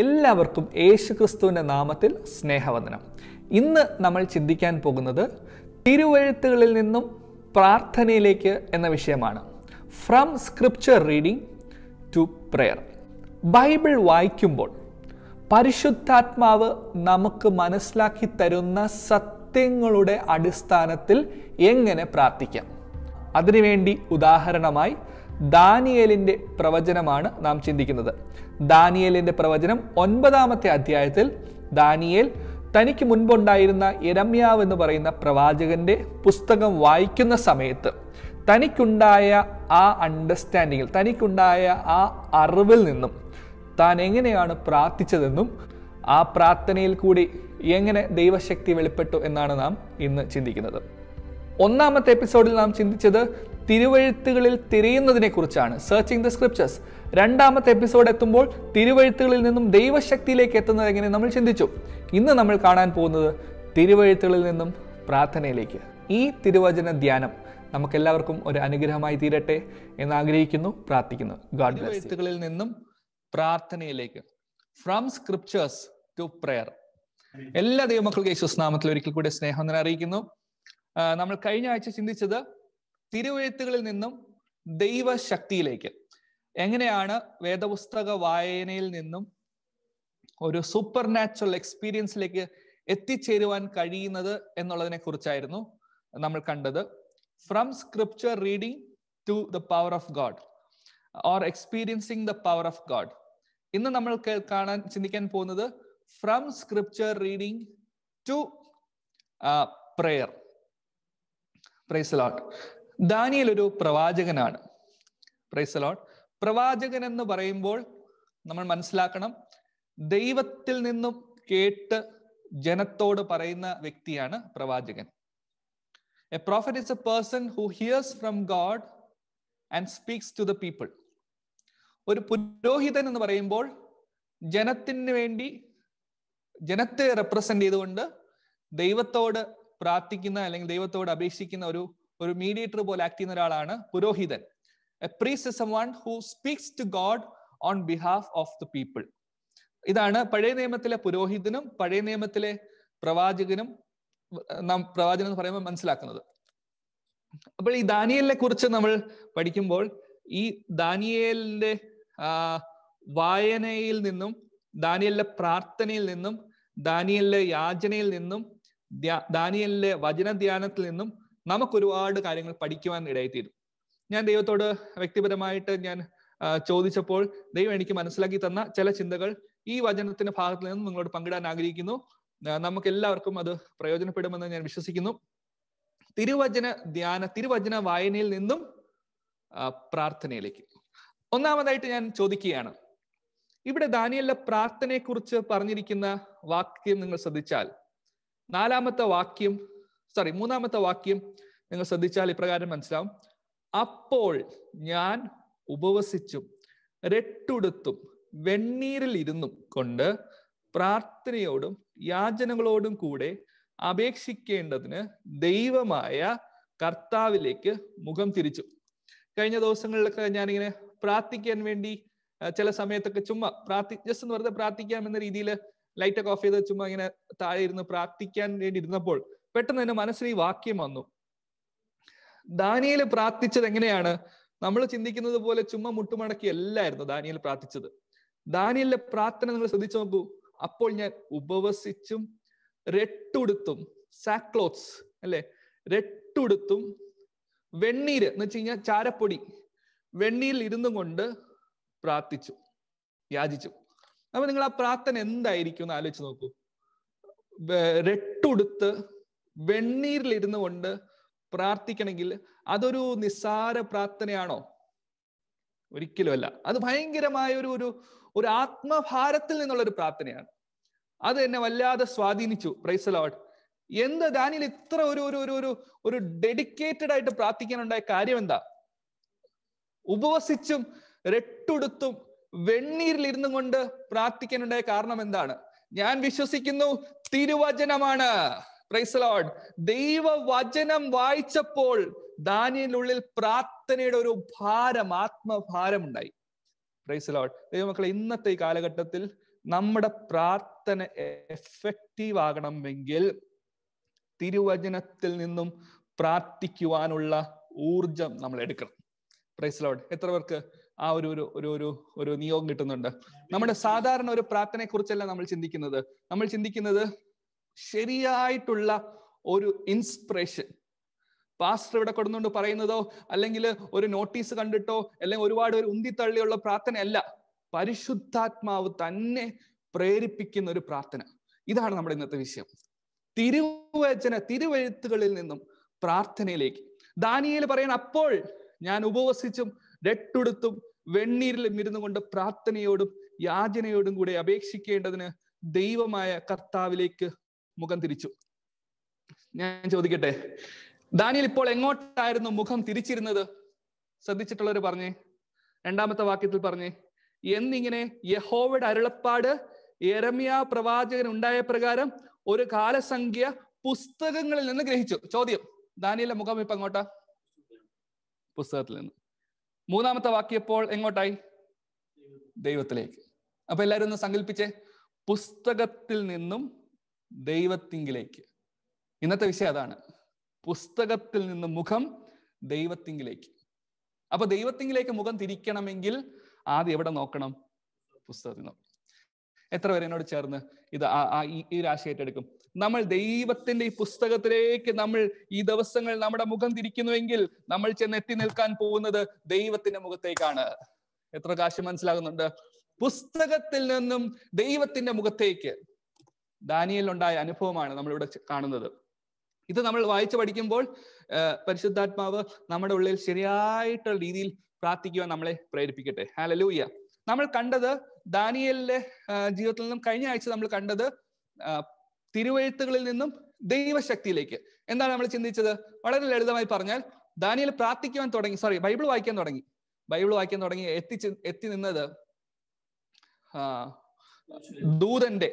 എല്ലാവർക്കും ക്രിസ്തുവിൻ്റെ നാമത്തിൽ സ്നേഹവന്ദനം ഇന്ന് നമ്മൾ ചിന്തിക്കാൻ പോകുന്നത് തിരുവഴുത്തുകളിൽ നിന്നും പ്രാർത്ഥനയിലേക്ക് എന്ന വിഷയമാണ് from scripture reading to prayer Bible വായിക്കുമ്പോൾ പരിശുദ്ധാത്മാവ് നമുക്ക് മനസ്സിലാക്കി തരുന്ന സത്യങ്ങളുടെ അടിസ്ഥാനത്തിൽ എങ്ങനെ പ്രാർത്ഥിക്കാം അതിനുവേണ്ടി ഉദാഹരണമായി ദാനിയേലിൻ്റെ പ്രവചനമാണ് നാം ചിന്തിക്കുന്നത് ദാനിയേലിൻ്റെ പ്രവചനം ഒൻപതാമത്തെ അധ്യായത്തിൽ ദാനിയേൽ തനിക്ക് മുൻപുണ്ടായിരുന്ന ഇരമ്യാവ് എന്ന് പറയുന്ന പ്രവാചകന്റെ പുസ്തകം വായിക്കുന്ന സമയത്ത് തനിക്കുണ്ടായ ആ അണ്ടർസ്റ്റാൻഡിങ്ങിൽ തനിക്കുണ്ടായ ആ അറിവിൽ നിന്നും താൻ എങ്ങനെയാണ് പ്രാർത്ഥിച്ചതെന്നും ആ പ്രാർത്ഥനയിൽ കൂടി എങ്ങനെ ദൈവശക്തി വെളിപ്പെട്ടു എന്നാണ് നാം ഇന്ന് ചിന്തിക്കുന്നത് ഒന്നാമത്തെ എപ്പിസോഡിൽ നാം ചിന്തിച്ചത് തിരുവഴുത്തുകളിൽ തിരയുന്നതിനെക്കുറിച്ചാണ് സെർച്ചിങ് ദ സ്ക്രിപ്റ്റേഴ്സ് രണ്ടാമത്തെ എപ്പിസോഡ് എത്തുമ്പോൾ തിരുവഴുത്തുകളിൽ നിന്നും ദൈവശക്തിയിലേക്ക് എത്തുന്നത് എങ്ങനെ നമ്മൾ ചിന്തിച്ചു ഇന്ന് നമ്മൾ കാണാൻ പോകുന്നത് തിരുവഴുത്തുകളിൽ നിന്നും പ്രാർത്ഥനയിലേക്ക് ഈ തിരുവചന ധ്യാനം നമുക്കെല്ലാവർക്കും ഒരു അനുഗ്രഹമായി തീരട്ടെ എന്ന് ആഗ്രഹിക്കുന്നു പ്രാർത്ഥിക്കുന്നു ഗാഡ് തിരുവഴുത്തുകളിൽ നിന്നും പ്രാർത്ഥനയിലേക്ക് ഫ്രം സ്ക്രിപ്റ്റേഴ്സ് ടു പ്രയർ എല്ലാ ദൈവമക്കളുടെ യേശുസ്നാമത്തിൽ ഒരിക്കൽ കൂടി സ്നേഹം അറിയിക്കുന്നു നമ്മൾ കഴിഞ്ഞ ആഴ്ച ചിന്തിച്ചത് തിരുവെഴുത്തുകളിൽ നിന്നും ദൈവശക്തിയിലേക്ക് എങ്ങനെയാണ് വേദപുസ്തക വായനയിൽ നിന്നും ഒരു സൂപ്പർ നാച്ചുറൽ എക്സ്പീരിയൻസിലേക്ക് എത്തിച്ചേരുവാൻ കഴിയുന്നത് എന്നുള്ളതിനെ കുറിച്ചായിരുന്നു നമ്മൾ കണ്ടത് from scripture reading to the power of God or experiencing the power of God ഇന്ന് നമ്മൾ കാണാൻ ചിന്തിക്കാൻ പോകുന്നത് from scripture reading to prayer praise the lord Daniel ഒരു പ്രവാചകനാണ് പ്രൈസലോട്ട് പ്രവാചകൻ എന്ന് പറയുമ്പോൾ നമ്മൾ മനസ്സിലാക്കണം ദൈവത്തിൽ നിന്നും കേട്ട് ജനത്തോട് പറയുന്ന വ്യക്തിയാണ് പ്രവാചകൻ a prophet is a person who hears from God and speaks to the people ഒരു പുരോഹിതൻ എന്ന് പറയുമ്പോൾ ജനത്തിന് വേണ്ടി ജനത്തെ റെപ്രസെന്റ് ചെയ്തുകൊണ്ട് ദൈവത്തോട് പ്രാർത്ഥിക്കുന്ന അല്ലെങ്കിൽ ദൈവത്തോട് അപേക്ഷിക്കുന്ന ഒരു ഒരു മീഡിയേറ്റർ പോലെ ആക്ട് ചെയ്യുന്ന ഒരാളാണ് പുരോഹിതൻ a who speaks to God on behalf of the people ഇതാണ് പഴയ നിയമത്തിലെ പുരോഹിതനും പഴയ നിയമത്തിലെ പ്രവാചകനും നാം പ്രവാചകൻ എന്ന് പറയുമ്പോൾ മനസ്സിലാക്കുന്നത് അപ്പോൾ ഈ ദാനിയലിനെ കുറിച്ച് നമ്മൾ പഠിക്കുമ്പോൾ ഈ ദാനിയലിന്റെ വായനയിൽ നിന്നും ദാനിയലിന്റെ പ്രാർത്ഥനയിൽ നിന്നും ദാനിയലിന്റെ യാചനയിൽ നിന്നും ദാനിയലിലെ വചന ധ്യാനത്തിൽ നിന്നും നമുക്ക് ഒരുപാട് കാര്യങ്ങൾ പഠിക്കുവാൻ ഇടയായിത്തീരും ഞാൻ ദൈവത്തോട് വ്യക്തിപരമായിട്ട് ഞാൻ ചോദിച്ചപ്പോൾ ദൈവം എനിക്ക് മനസ്സിലാക്കി തന്ന ചില ചിന്തകൾ ഈ വചനത്തിന്റെ ഭാഗത്തിൽ നിന്നും നിങ്ങളോട് പങ്കിടാൻ ആഗ്രഹിക്കുന്നു നമുക്ക് എല്ലാവർക്കും അത് പ്രയോജനപ്പെടുമെന്ന് ഞാൻ വിശ്വസിക്കുന്നു തിരുവചന ധ്യാന തിരുവചന വായനയിൽ നിന്നും പ്രാർത്ഥനയിലേക്ക് ഒന്നാമതായിട്ട് ഞാൻ ചോദിക്കുകയാണ് ഇവിടെ ദാനിയലിലെ പ്രാർത്ഥനയെക്കുറിച്ച് പറഞ്ഞിരിക്കുന്ന വാക്യം നിങ്ങൾ ശ്രദ്ധിച്ചാൽ നാലാമത്തെ വാക്യം സോറി മൂന്നാമത്തെ വാക്യം നിങ്ങൾ ശ്രദ്ധിച്ചാൽ ഇപ്രകാരം മനസ്സിലാവും അപ്പോൾ ഞാൻ ഉപവസിച്ചും രട്ടുടുത്തും വെണ്ണീരിൽ ഇരുന്നും കൊണ്ട് പ്രാർത്ഥനയോടും യാചനകളോടും കൂടെ അപേക്ഷിക്കേണ്ടതിന് ദൈവമായ കർത്താവിലേക്ക് മുഖം തിരിച്ചു കഴിഞ്ഞ ദിവസങ്ങളിലൊക്കെ ഞാനിങ്ങനെ പ്രാർത്ഥിക്കാൻ വേണ്ടി ചില സമയത്തൊക്കെ ചുമ്മാ പ്രാർത്ഥി ജസ്റ്റ് എന്ന് വെറുതെ പ്രാർത്ഥിക്കാം എന്ന രീതിയിൽ ലൈറ്റ് ഒക്കെ ഓഫ് ചെയ്ത് ചുമ്മാ ഇങ്ങനെ താഴെ ഇരുന്ന് പ്രാർത്ഥിക്കാൻ വേണ്ടി ഇരുന്നപ്പോൾ പെട്ടെന്ന് എന്റെ മനസ്സിൽ ഈ വാക്യം വന്നു ദാനിയൽ പ്രാർത്ഥിച്ചത് എങ്ങനെയാണ് നമ്മൾ ചിന്തിക്കുന്നത് പോലെ ചുമ്മാ മുട്ടുമടക്കി അല്ലായിരുന്നു ദാനിയൽ പ്രാർത്ഥിച്ചത് ദാനിയലിന്റെ പ്രാർത്ഥന നിങ്ങൾ ശ്രദ്ധിച്ചു നോക്കൂ അപ്പോൾ ഞാൻ ഉപവസിച്ചും രട്ടുടുത്തും സാക്ലോത്ത്സ് അല്ലെ രട്ടുടുത്തും വെണ്ണീര് എന്ന് വെച്ച് കഴിഞ്ഞാൽ ചാരപ്പൊടി വെണ്ണീരിൽ ഇരുന്നു കൊണ്ട് പ്രാർത്ഥിച്ചു യാചിച്ചു അപ്പൊ നിങ്ങൾ ആ പ്രാർത്ഥന എന്തായിരിക്കും എന്ന് ആലോചിച്ച് നോക്കൂ രട്ടുടുത്ത് വെണ്ണീരിലിരുന്നു കൊണ്ട് പ്രാർത്ഥിക്കണമെങ്കിൽ അതൊരു നിസ്സാര പ്രാർത്ഥനയാണോ ഒരിക്കലുമല്ല അത് ഭയങ്കരമായ ഒരു ഒരു ഒരു ആത്മഭാരത്തിൽ നിന്നുള്ള ഒരു പ്രാർത്ഥനയാണ് അത് എന്നെ വല്ലാതെ സ്വാധീനിച്ചു പ്രൈസ് ലോട്ട് എന്ത് ദാനിയിൽ ഇത്ര ഒരു ഒരു ഒരു ഒരു ഒരു ഡെഡിക്കേറ്റഡ് ആയിട്ട് പ്രാർത്ഥിക്കാനുണ്ടായ കാര്യം എന്താ ഉപവസിച്ചും രട്ടുടുത്തും വെണ്ണീരിൽ ഇരുന്നു കൊണ്ട് പ്രാർത്ഥിക്കാനുണ്ടായ കാരണം എന്താണ് ഞാൻ വിശ്വസിക്കുന്നു തിരുവചനമാണ് പ്രൈസലോഡ് ദൈവവചനം വായിച്ചപ്പോൾ ദാനിയലുള്ളിൽ പ്രാർത്ഥനയുടെ ഒരു ഭാരം ആത്മഭാരം ഉണ്ടായി പ്രൈസലോഡ് ദൈവമക്കളെ ഇന്നത്തെ ഈ കാലഘട്ടത്തിൽ നമ്മുടെ പ്രാർത്ഥന എഫക്റ്റീവ് ആകണമെങ്കിൽ തിരുവചനത്തിൽ നിന്നും പ്രാർത്ഥിക്കുവാനുള്ള ഊർജം നമ്മൾ എടുക്കണം പ്രൈസലോഡ് എത്ര പേർക്ക് ആ ഒരു ഒരു ഒരു ഒരു ഒരു നിയോഗം കിട്ടുന്നുണ്ട് നമ്മുടെ സാധാരണ ഒരു പ്രാർത്ഥനയെ കുറിച്ചല്ല നമ്മൾ ചിന്തിക്കുന്നത് നമ്മൾ ചിന്തിക്കുന്നത് ശരിയായിട്ടുള്ള ഒരു ഇൻസ്പിറേഷൻ പാസ്റ്റർ ഇവിടെ കൊടുന്നുകൊണ്ട് പറയുന്നതോ അല്ലെങ്കിൽ ഒരു നോട്ടീസ് കണ്ടിട്ടോ അല്ലെങ്കിൽ ഒരുപാട് ഒരു ഉന്തിത്തള്ളിയുള്ള പ്രാർത്ഥനയല്ല പരിശുദ്ധാത്മാവ് തന്നെ പ്രേരിപ്പിക്കുന്ന ഒരു പ്രാർത്ഥന ഇതാണ് നമ്മുടെ ഇന്നത്തെ വിഷയം തിരുവചന തിരുവെഴുത്തുകളിൽ നിന്നും പ്രാർത്ഥനയിലേക്ക് ദാനിയയിൽ പറയാൻ അപ്പോൾ ഞാൻ ഉപവസിച്ചും രട്ടുടുത്തും വെണ്ണീരിലും ഇരുന്നു കൊണ്ട് പ്രാർത്ഥനയോടും യാചനയോടും കൂടെ അപേക്ഷിക്കേണ്ടതിന് ദൈവമായ കർത്താവിലേക്ക് മുഖം തിരിച്ചു ഞാൻ ചോദിക്കട്ടെ ദാനിയൽ ഇപ്പോൾ എങ്ങോട്ടായിരുന്നു മുഖം തിരിച്ചിരുന്നത് ശ്രദ്ധിച്ചിട്ടുള്ളവർ പറഞ്ഞേ രണ്ടാമത്തെ വാക്യത്തിൽ പറഞ്ഞേ എന്നിങ്ങനെ യഹോവയുടെ അരുളപ്പാട് എരമിയ പ്രവാചകൻ ഉണ്ടായ പ്രകാരം ഒരു കാലസംഖ്യ പുസ്തകങ്ങളിൽ നിന്ന് ഗ്രഹിച്ചു ചോദ്യം ദാനിയലിന്റെ മുഖം ഇപ്പൊ എങ്ങോട്ടാ പുസ്തകത്തിൽ നിന്ന് മൂന്നാമത്തെ വാക്യപ്പോൾ എങ്ങോട്ടായി ദൈവത്തിലേക്ക് അപ്പൊ എല്ലാവരും ഒന്ന് സങ്കല്പിച്ചേ പുസ്തകത്തിൽ നിന്നും ദൈവത്തിങ്കിലേക്ക് ഇന്നത്തെ വിഷയം അതാണ് പുസ്തകത്തിൽ നിന്ന് മുഖം ദൈവത്തിങ്കിലേക്ക് അപ്പൊ ദൈവത്തിങ്കിലേക്ക് മുഖം തിരിക്കണമെങ്കിൽ ആദ്യം എവിടെ നോക്കണം പുസ്തകത്തിൽ നോക്കണം എത്ര പേര് എന്നോട് ചേർന്ന് ഇത് ഈ ഒരു എടുക്കും ഏറ്റെടുക്കും നമ്മൾ ദൈവത്തിന്റെ ഈ പുസ്തകത്തിലേക്ക് നമ്മൾ ഈ ദിവസങ്ങൾ നമ്മുടെ മുഖം തിരിക്കുന്നുവെങ്കിൽ നമ്മൾ ചെന്ന് എത്തി നിൽക്കാൻ പോകുന്നത് ദൈവത്തിന്റെ മുഖത്തേക്കാണ് എത്ര കാശ് മനസ്സിലാകുന്നുണ്ട് പുസ്തകത്തിൽ നിന്നും ദൈവത്തിന്റെ മുഖത്തേക്ക് ദാനിയലുണ്ടായ അനുഭവമാണ് നമ്മളിവിടെ കാണുന്നത് ഇത് നമ്മൾ വായിച്ചു പഠിക്കുമ്പോൾ പരിശുദ്ധാത്മാവ് നമ്മുടെ ഉള്ളിൽ ശരിയായിട്ടുള്ള രീതിയിൽ പ്രാർത്ഥിക്കുവാൻ നമ്മളെ പ്രേരിപ്പിക്കട്ടെ ഹാലലൂയ്യ നമ്മൾ കണ്ടത് ദാനിയലിലെ ജീവിതത്തിൽ നിന്നും കഴിഞ്ഞ ആഴ്ച നമ്മൾ കണ്ടത് തിരുവഴുത്തുകളിൽ നിന്നും ദൈവശക്തിയിലേക്ക് എന്താണ് നമ്മൾ ചിന്തിച്ചത് വളരെ ലളിതമായി പറഞ്ഞാൽ ദാനിയൽ പ്രാർത്ഥിക്കുവാൻ തുടങ്ങി സോറി ബൈബിൾ വായിക്കാൻ തുടങ്ങി ബൈബിൾ വായിക്കാൻ തുടങ്ങി എത്തിച്ച് എത്തി നിന്നത് ദൂതന്റെ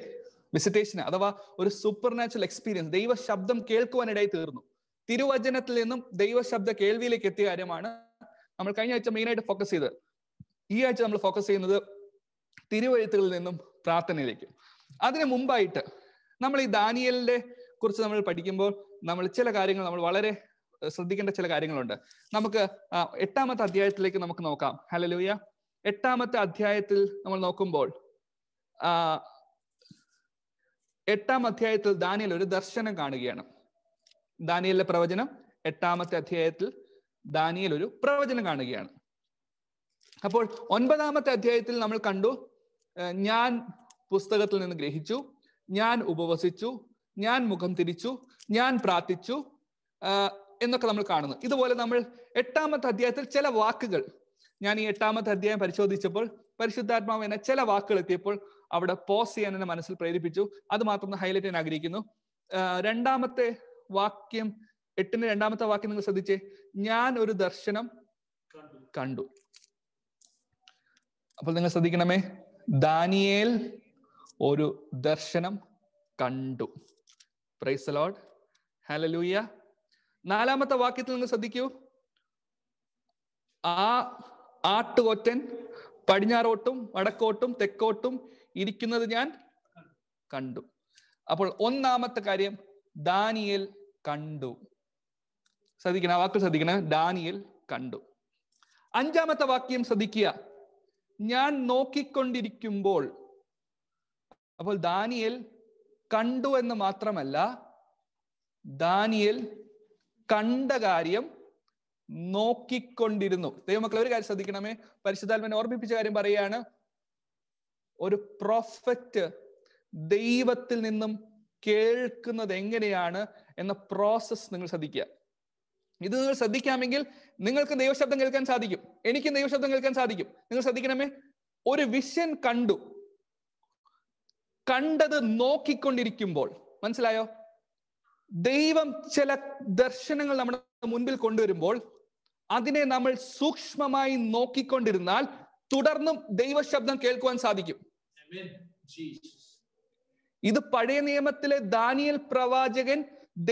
വിസിറ്റേഷൻ അഥവാ ഒരു സൂപ്പർ നാച്ചുറൽ എക്സ്പീരിയൻസ് ദൈവ ശബ്ദം കേൾക്കുവാനിടയായി തീർന്നു തിരുവചനത്തിൽ നിന്നും ദൈവശബ്ദ കേൾവിയിലേക്ക് എത്തിയ കാര്യമാണ് നമ്മൾ കഴിഞ്ഞ ആഴ്ച മെയിനായിട്ട് ഫോക്കസ് ചെയ്തത് ഈ ആഴ്ച നമ്മൾ ഫോക്കസ് ചെയ്യുന്നത് തിരുവഴുത്തുകളിൽ നിന്നും പ്രാർത്ഥനയിലേക്കും അതിനു മുമ്പായിട്ട് നമ്മൾ ഈ ദാനിയലിന്റെ കുറിച്ച് നമ്മൾ പഠിക്കുമ്പോൾ നമ്മൾ ചില കാര്യങ്ങൾ നമ്മൾ വളരെ ശ്രദ്ധിക്കേണ്ട ചില കാര്യങ്ങളുണ്ട് നമുക്ക് എട്ടാമത്തെ അധ്യായത്തിലേക്ക് നമുക്ക് നോക്കാം ഹലലൂയ എട്ടാമത്തെ അധ്യായത്തിൽ നമ്മൾ നോക്കുമ്പോൾ എട്ടാം അധ്യായത്തിൽ ദാനിയൽ ഒരു ദർശനം കാണുകയാണ് ദാനിയലിന്റെ പ്രവചനം എട്ടാമത്തെ അധ്യായത്തിൽ ദാനിയൽ ഒരു പ്രവചനം കാണുകയാണ് അപ്പോൾ ഒൻപതാമത്തെ അധ്യായത്തിൽ നമ്മൾ കണ്ടു ഞാൻ പുസ്തകത്തിൽ നിന്ന് ഗ്രഹിച്ചു ഞാൻ ഉപവസിച്ചു ഞാൻ മുഖം തിരിച്ചു ഞാൻ പ്രാർത്ഥിച്ചു എന്നൊക്കെ നമ്മൾ കാണുന്നു ഇതുപോലെ നമ്മൾ എട്ടാമത്തെ അധ്യായത്തിൽ ചില വാക്കുകൾ ഞാൻ ഈ എട്ടാമത്തെ അധ്യായം പരിശോധിച്ചപ്പോൾ പരിശുദ്ധാത്മാവ് എന്നെ ചില വാക്കുകൾ എത്തിയപ്പോൾ അവിടെ പോസ് ചെയ്യാൻ എന്നെ മനസ്സിൽ പ്രേരിപ്പിച്ചു അത് മാത്രം ഹൈലൈറ്റ് ചെയ്യാൻ ആഗ്രഹിക്കുന്നു രണ്ടാമത്തെ വാക്യം എട്ടിന്റെ രണ്ടാമത്തെ വാക്യം നിങ്ങൾ ശ്രദ്ധിച്ചേ ഞാൻ ഒരു ദർശനം കണ്ടു അപ്പോൾ നിങ്ങൾ ശ്രദ്ധിക്കണമേ ദാനിയേൽ ഒരു ദർശനം കണ്ടു പ്രൈസ് ലോഡ് ഹലലൂയ നാലാമത്തെ വാക്യത്തിൽ നിങ്ങൾ ശ്രദ്ധിക്കൂ ആ ആട്ടുകൊറ്റൻ പടിഞ്ഞാറോട്ടും വടക്കോട്ടും തെക്കോട്ടും ഇരിക്കുന്നത് ഞാൻ കണ്ടു അപ്പോൾ ഒന്നാമത്തെ കാര്യം ദാനിയൽ കണ്ടു ശ്രദ്ധിക്കണം ആ വാക്ക് ശ്രദ്ധിക്കണം ദാനിയൽ കണ്ടു അഞ്ചാമത്തെ വാക്യം ശ്രദ്ധിക്കുക ഞാൻ നോക്കിക്കൊണ്ടിരിക്കുമ്പോൾ അപ്പോൾ ദാനിയൽ കണ്ടു എന്ന് മാത്രമല്ല ദാനിയൽ കണ്ട കാര്യം നോക്കിക്കൊണ്ടിരുന്നു ദൈവമക്കളെ ഒരു കാര്യം ശ്രദ്ധിക്കണമേ പരിശുദ്ധാത്മനെ ഓർമ്മിപ്പിച്ച കാര്യം പറയുകയാണ് ഒരു പ്രോഫറ്റ് ദൈവത്തിൽ നിന്നും കേൾക്കുന്നത് എങ്ങനെയാണ് എന്ന പ്രോസസ് നിങ്ങൾ ശ്രദ്ധിക്കുക ഇത് നിങ്ങൾ ശ്രദ്ധിക്കാമെങ്കിൽ നിങ്ങൾക്ക് ദൈവശബ്ദം കേൾക്കാൻ സാധിക്കും എനിക്ക് ദൈവശബ്ദം കേൾക്കാൻ സാധിക്കും നിങ്ങൾ ശ്രദ്ധിക്കണമേ ഒരു വിഷൻ കണ്ടു കണ്ടത് നോക്കിക്കൊണ്ടിരിക്കുമ്പോൾ മനസ്സിലായോ ദൈവം ചില ദർശനങ്ങൾ നമ്മുടെ മുൻപിൽ കൊണ്ടുവരുമ്പോൾ അതിനെ നമ്മൾ സൂക്ഷ്മമായി നോക്കിക്കൊണ്ടിരുന്നാൽ തുടർന്നും ദൈവശബ്ദം കേൾക്കുവാൻ സാധിക്കും ഇത് പഴയ നിയമത്തിലെ ദാനിയൽ പ്രവാചകൻ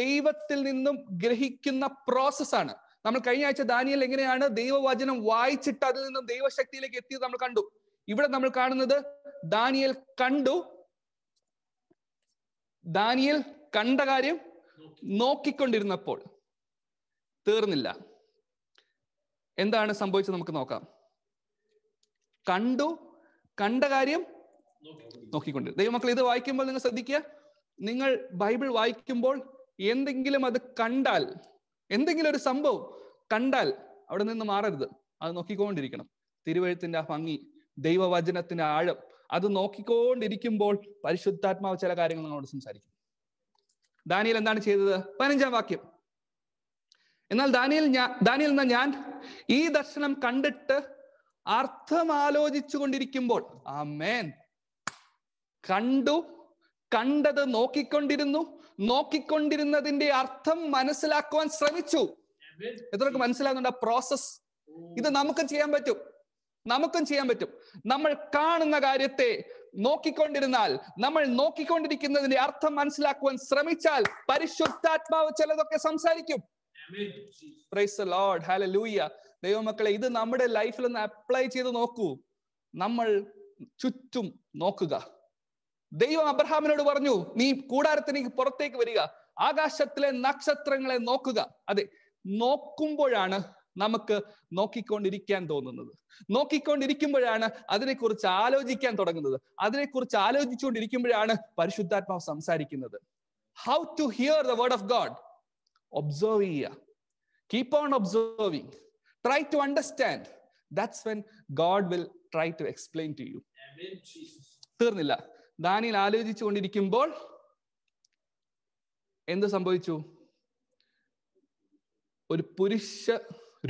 ദൈവത്തിൽ നിന്നും ഗ്രഹിക്കുന്ന പ്രോസസ്സാണ് നമ്മൾ കഴിഞ്ഞ ആഴ്ച ദാനിയൽ എങ്ങനെയാണ് ദൈവവചനം വായിച്ചിട്ട് അതിൽ നിന്നും ദൈവശക്തിയിലേക്ക് എത്തിയത് നമ്മൾ കണ്ടു ഇവിടെ നമ്മൾ കാണുന്നത് ദാനിയൽ കണ്ടു ദാനിയൽ കണ്ട കാര്യം നോക്കിക്കൊണ്ടിരുന്നപ്പോൾ തീർന്നില്ല എന്താണ് സംഭവിച്ചത് നമുക്ക് നോക്കാം കണ്ടു കണ്ട കാര്യം നോക്കിക്കൊണ്ടിരുന്നു ദൈവമക്കൾ ഇത് വായിക്കുമ്പോൾ നിങ്ങൾ ശ്രദ്ധിക്കുക നിങ്ങൾ ബൈബിൾ വായിക്കുമ്പോൾ എന്തെങ്കിലും അത് കണ്ടാൽ എന്തെങ്കിലും ഒരു സംഭവം കണ്ടാൽ അവിടെ നിന്ന് മാറരുത് അത് നോക്കിക്കൊണ്ടിരിക്കണം തിരുവഴുത്തിന്റെ ആ ഭംഗി ദൈവവചനത്തിന്റെ ആഴം അത് നോക്കിക്കൊണ്ടിരിക്കുമ്പോൾ പരിശുദ്ധാത്മാവ് ചില കാര്യങ്ങൾ നമ്മളോട് സംസാരിക്കും ദാനിയൽ എന്താണ് ചെയ്തത് പതിനഞ്ചാം വാക്യം എന്നാൽ ദാനിയൽ ദാനിയൽ എന്ന ഞാൻ ഈ ദർശനം കണ്ടിട്ട് അർത്ഥം ആലോചിച്ചു കൊണ്ടിരിക്കുമ്പോൾ ആ മേൻ കണ്ടു കണ്ടത് നോക്കിക്കൊണ്ടിരുന്നു നോക്കിക്കൊണ്ടിരുന്നതിന്റെ അർത്ഥം മനസ്സിലാക്കുവാൻ ശ്രമിച്ചു എത്രക്ക് മനസ്സിലാകുന്നുണ്ട് പ്രോസസ് oh. ഇത് നമുക്കും ചെയ്യാൻ പറ്റും നമുക്കും ചെയ്യാൻ പറ്റും നമ്മൾ കാണുന്ന കാര്യത്തെ നോക്കിക്കൊണ്ടിരുന്നാൽ നമ്മൾ നോക്കിക്കൊണ്ടിരിക്കുന്നതിന്റെ അർത്ഥം മനസ്സിലാക്കുവാൻ ശ്രമിച്ചാൽ പരിശുദ്ധാത്മാവ് ചിലതൊക്കെ സംസാരിക്കും ദൈവമക്കളെ ഇത് നമ്മുടെ ലൈഫിൽ ഒന്ന് അപ്ലൈ ചെയ്ത് നോക്കൂ നമ്മൾ ചുറ്റും നോക്കുക ദൈവം അബ്രഹാമിനോട് പറഞ്ഞു നീ കൂടാരത്തിന് പുറത്തേക്ക് വരിക ആകാശത്തിലെ നക്ഷത്രങ്ങളെ നോക്കുക അതെ നോക്കുമ്പോഴാണ് നമുക്ക് നോക്കിക്കൊണ്ടിരിക്കാൻ തോന്നുന്നത് നോക്കിക്കൊണ്ടിരിക്കുമ്പോഴാണ് അതിനെക്കുറിച്ച് ആലോചിക്കാൻ തുടങ്ങുന്നത് അതിനെക്കുറിച്ച് ആലോചിച്ചുകൊണ്ടിരിക്കുമ്പോഴാണ് പരിശുദ്ധാത്മാവ് സംസാരിക്കുന്നത് how to hear the word of God observe ചെയ്യുക keep on observing try to understand that's when God will try to explain to you തീർന്നില്ല ദാനിയിൽ കൊണ്ടിരിക്കുമ്പോൾ എന്ത് സംഭവിച്ചു ഒരു പുരുഷ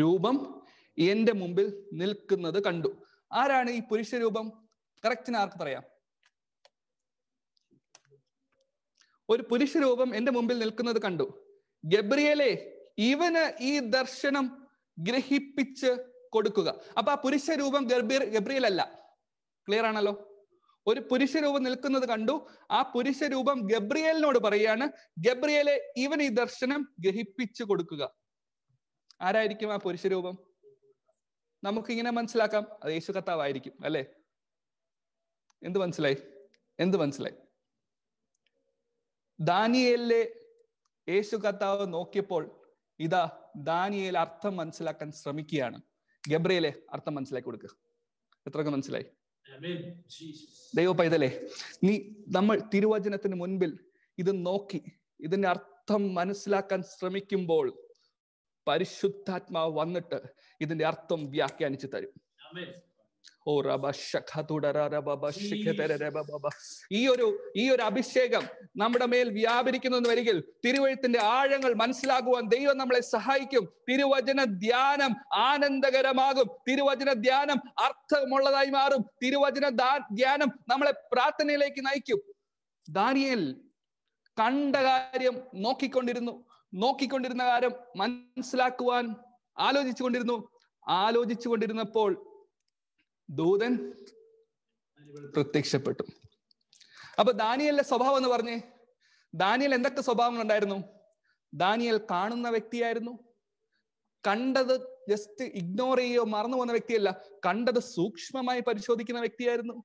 രൂപം എന്റെ മുമ്പിൽ നിൽക്കുന്നത് കണ്ടു ആരാണ് ഈ പുരുഷ രൂപം കറക്റ്റിന് ആർക്ക് പറയാം ഒരു പുരുഷ രൂപം എന്റെ മുമ്പിൽ നിൽക്കുന്നത് കണ്ടു ഗബ്രിയലെ ഇവന് ഈ ദർശനം ഗ്രഹിപ്പിച്ച് കൊടുക്കുക അപ്പൊ ആ പുരുഷ രൂപം ഗബ്രിയൽ അല്ല ക്ലിയർ ആണല്ലോ ഒരു പുരുഷരൂപം നിൽക്കുന്നത് കണ്ടു ആ പുരുഷരൂപം ഗബ്രിയേലിനോട് പറയാണ് ഗബ്രിയേലെ ഇവൻ ഈ ദർശനം ഗ്രഹിപ്പിച്ചു കൊടുക്കുക ആരായിരിക്കും ആ പുരുഷരൂപം നമുക്കിങ്ങനെ മനസ്സിലാക്കാം അത് യേശു കത്താവായിരിക്കും അല്ലെ എന്ത് മനസ്സിലായി എന്ത് മനസ്സിലായി ദാനിയേലിലെ യേശു കത്താവ് നോക്കിയപ്പോൾ ഇതാ ദാനിയേൽ അർത്ഥം മനസ്സിലാക്കാൻ ശ്രമിക്കുകയാണ് ഗബ്രിയേലെ അർത്ഥം മനസ്സിലാക്കി കൊടുക്കുക എത്രയൊക്കെ മനസ്സിലായി ദൈവപൈതലെ നീ നമ്മൾ തിരുവചനത്തിന് മുൻപിൽ ഇത് നോക്കി ഇതിന്റെ അർത്ഥം മനസ്സിലാക്കാൻ ശ്രമിക്കുമ്പോൾ പരിശുദ്ധാത്മാവ് വന്നിട്ട് ഇതിന്റെ അർത്ഥം വ്യാഖ്യാനിച്ചു തരും ഓ റബ ഈ ഒരു ഈ ഒരു അഭിഷേകം നമ്മുടെ മേൽ വ്യാപരിക്കുന്നു വരികിൽ തിരുവഴുത്തിന്റെ ആഴങ്ങൾ മനസ്സിലാകുവാൻ ദൈവം നമ്മളെ സഹായിക്കും തിരുവചന ധ്യാനം ആനന്ദകരമാകും തിരുവചന ധ്യാനം അർത്ഥമുള്ളതായി മാറും തിരുവചന ധ്യാനം നമ്മളെ പ്രാർത്ഥനയിലേക്ക് നയിക്കും ദാനിയൽ കണ്ട കാര്യം നോക്കിക്കൊണ്ടിരുന്നു നോക്കിക്കൊണ്ടിരുന്ന കാര്യം മനസ്സിലാക്കുവാൻ ആലോചിച്ചുകൊണ്ടിരുന്നു ആലോചിച്ചുകൊണ്ടിരുന്നപ്പോൾ ദൂതൻ പ്രത്യക്ഷപ്പെട്ടു അപ്പൊ ദാനിയലിന്റെ സ്വഭാവം എന്ന് പറഞ്ഞേ ദാനിയൽ എന്തൊക്കെ സ്വഭാവങ്ങൾ ഉണ്ടായിരുന്നു ദാനിയൽ കാണുന്ന വ്യക്തിയായിരുന്നു കണ്ടത് ജസ്റ്റ് ഇഗ്നോർ ചെയ്യോ മറന്നു പോകുന്ന വ്യക്തിയല്ല കണ്ടത് സൂക്ഷ്മമായി പരിശോധിക്കുന്ന വ്യക്തിയായിരുന്നു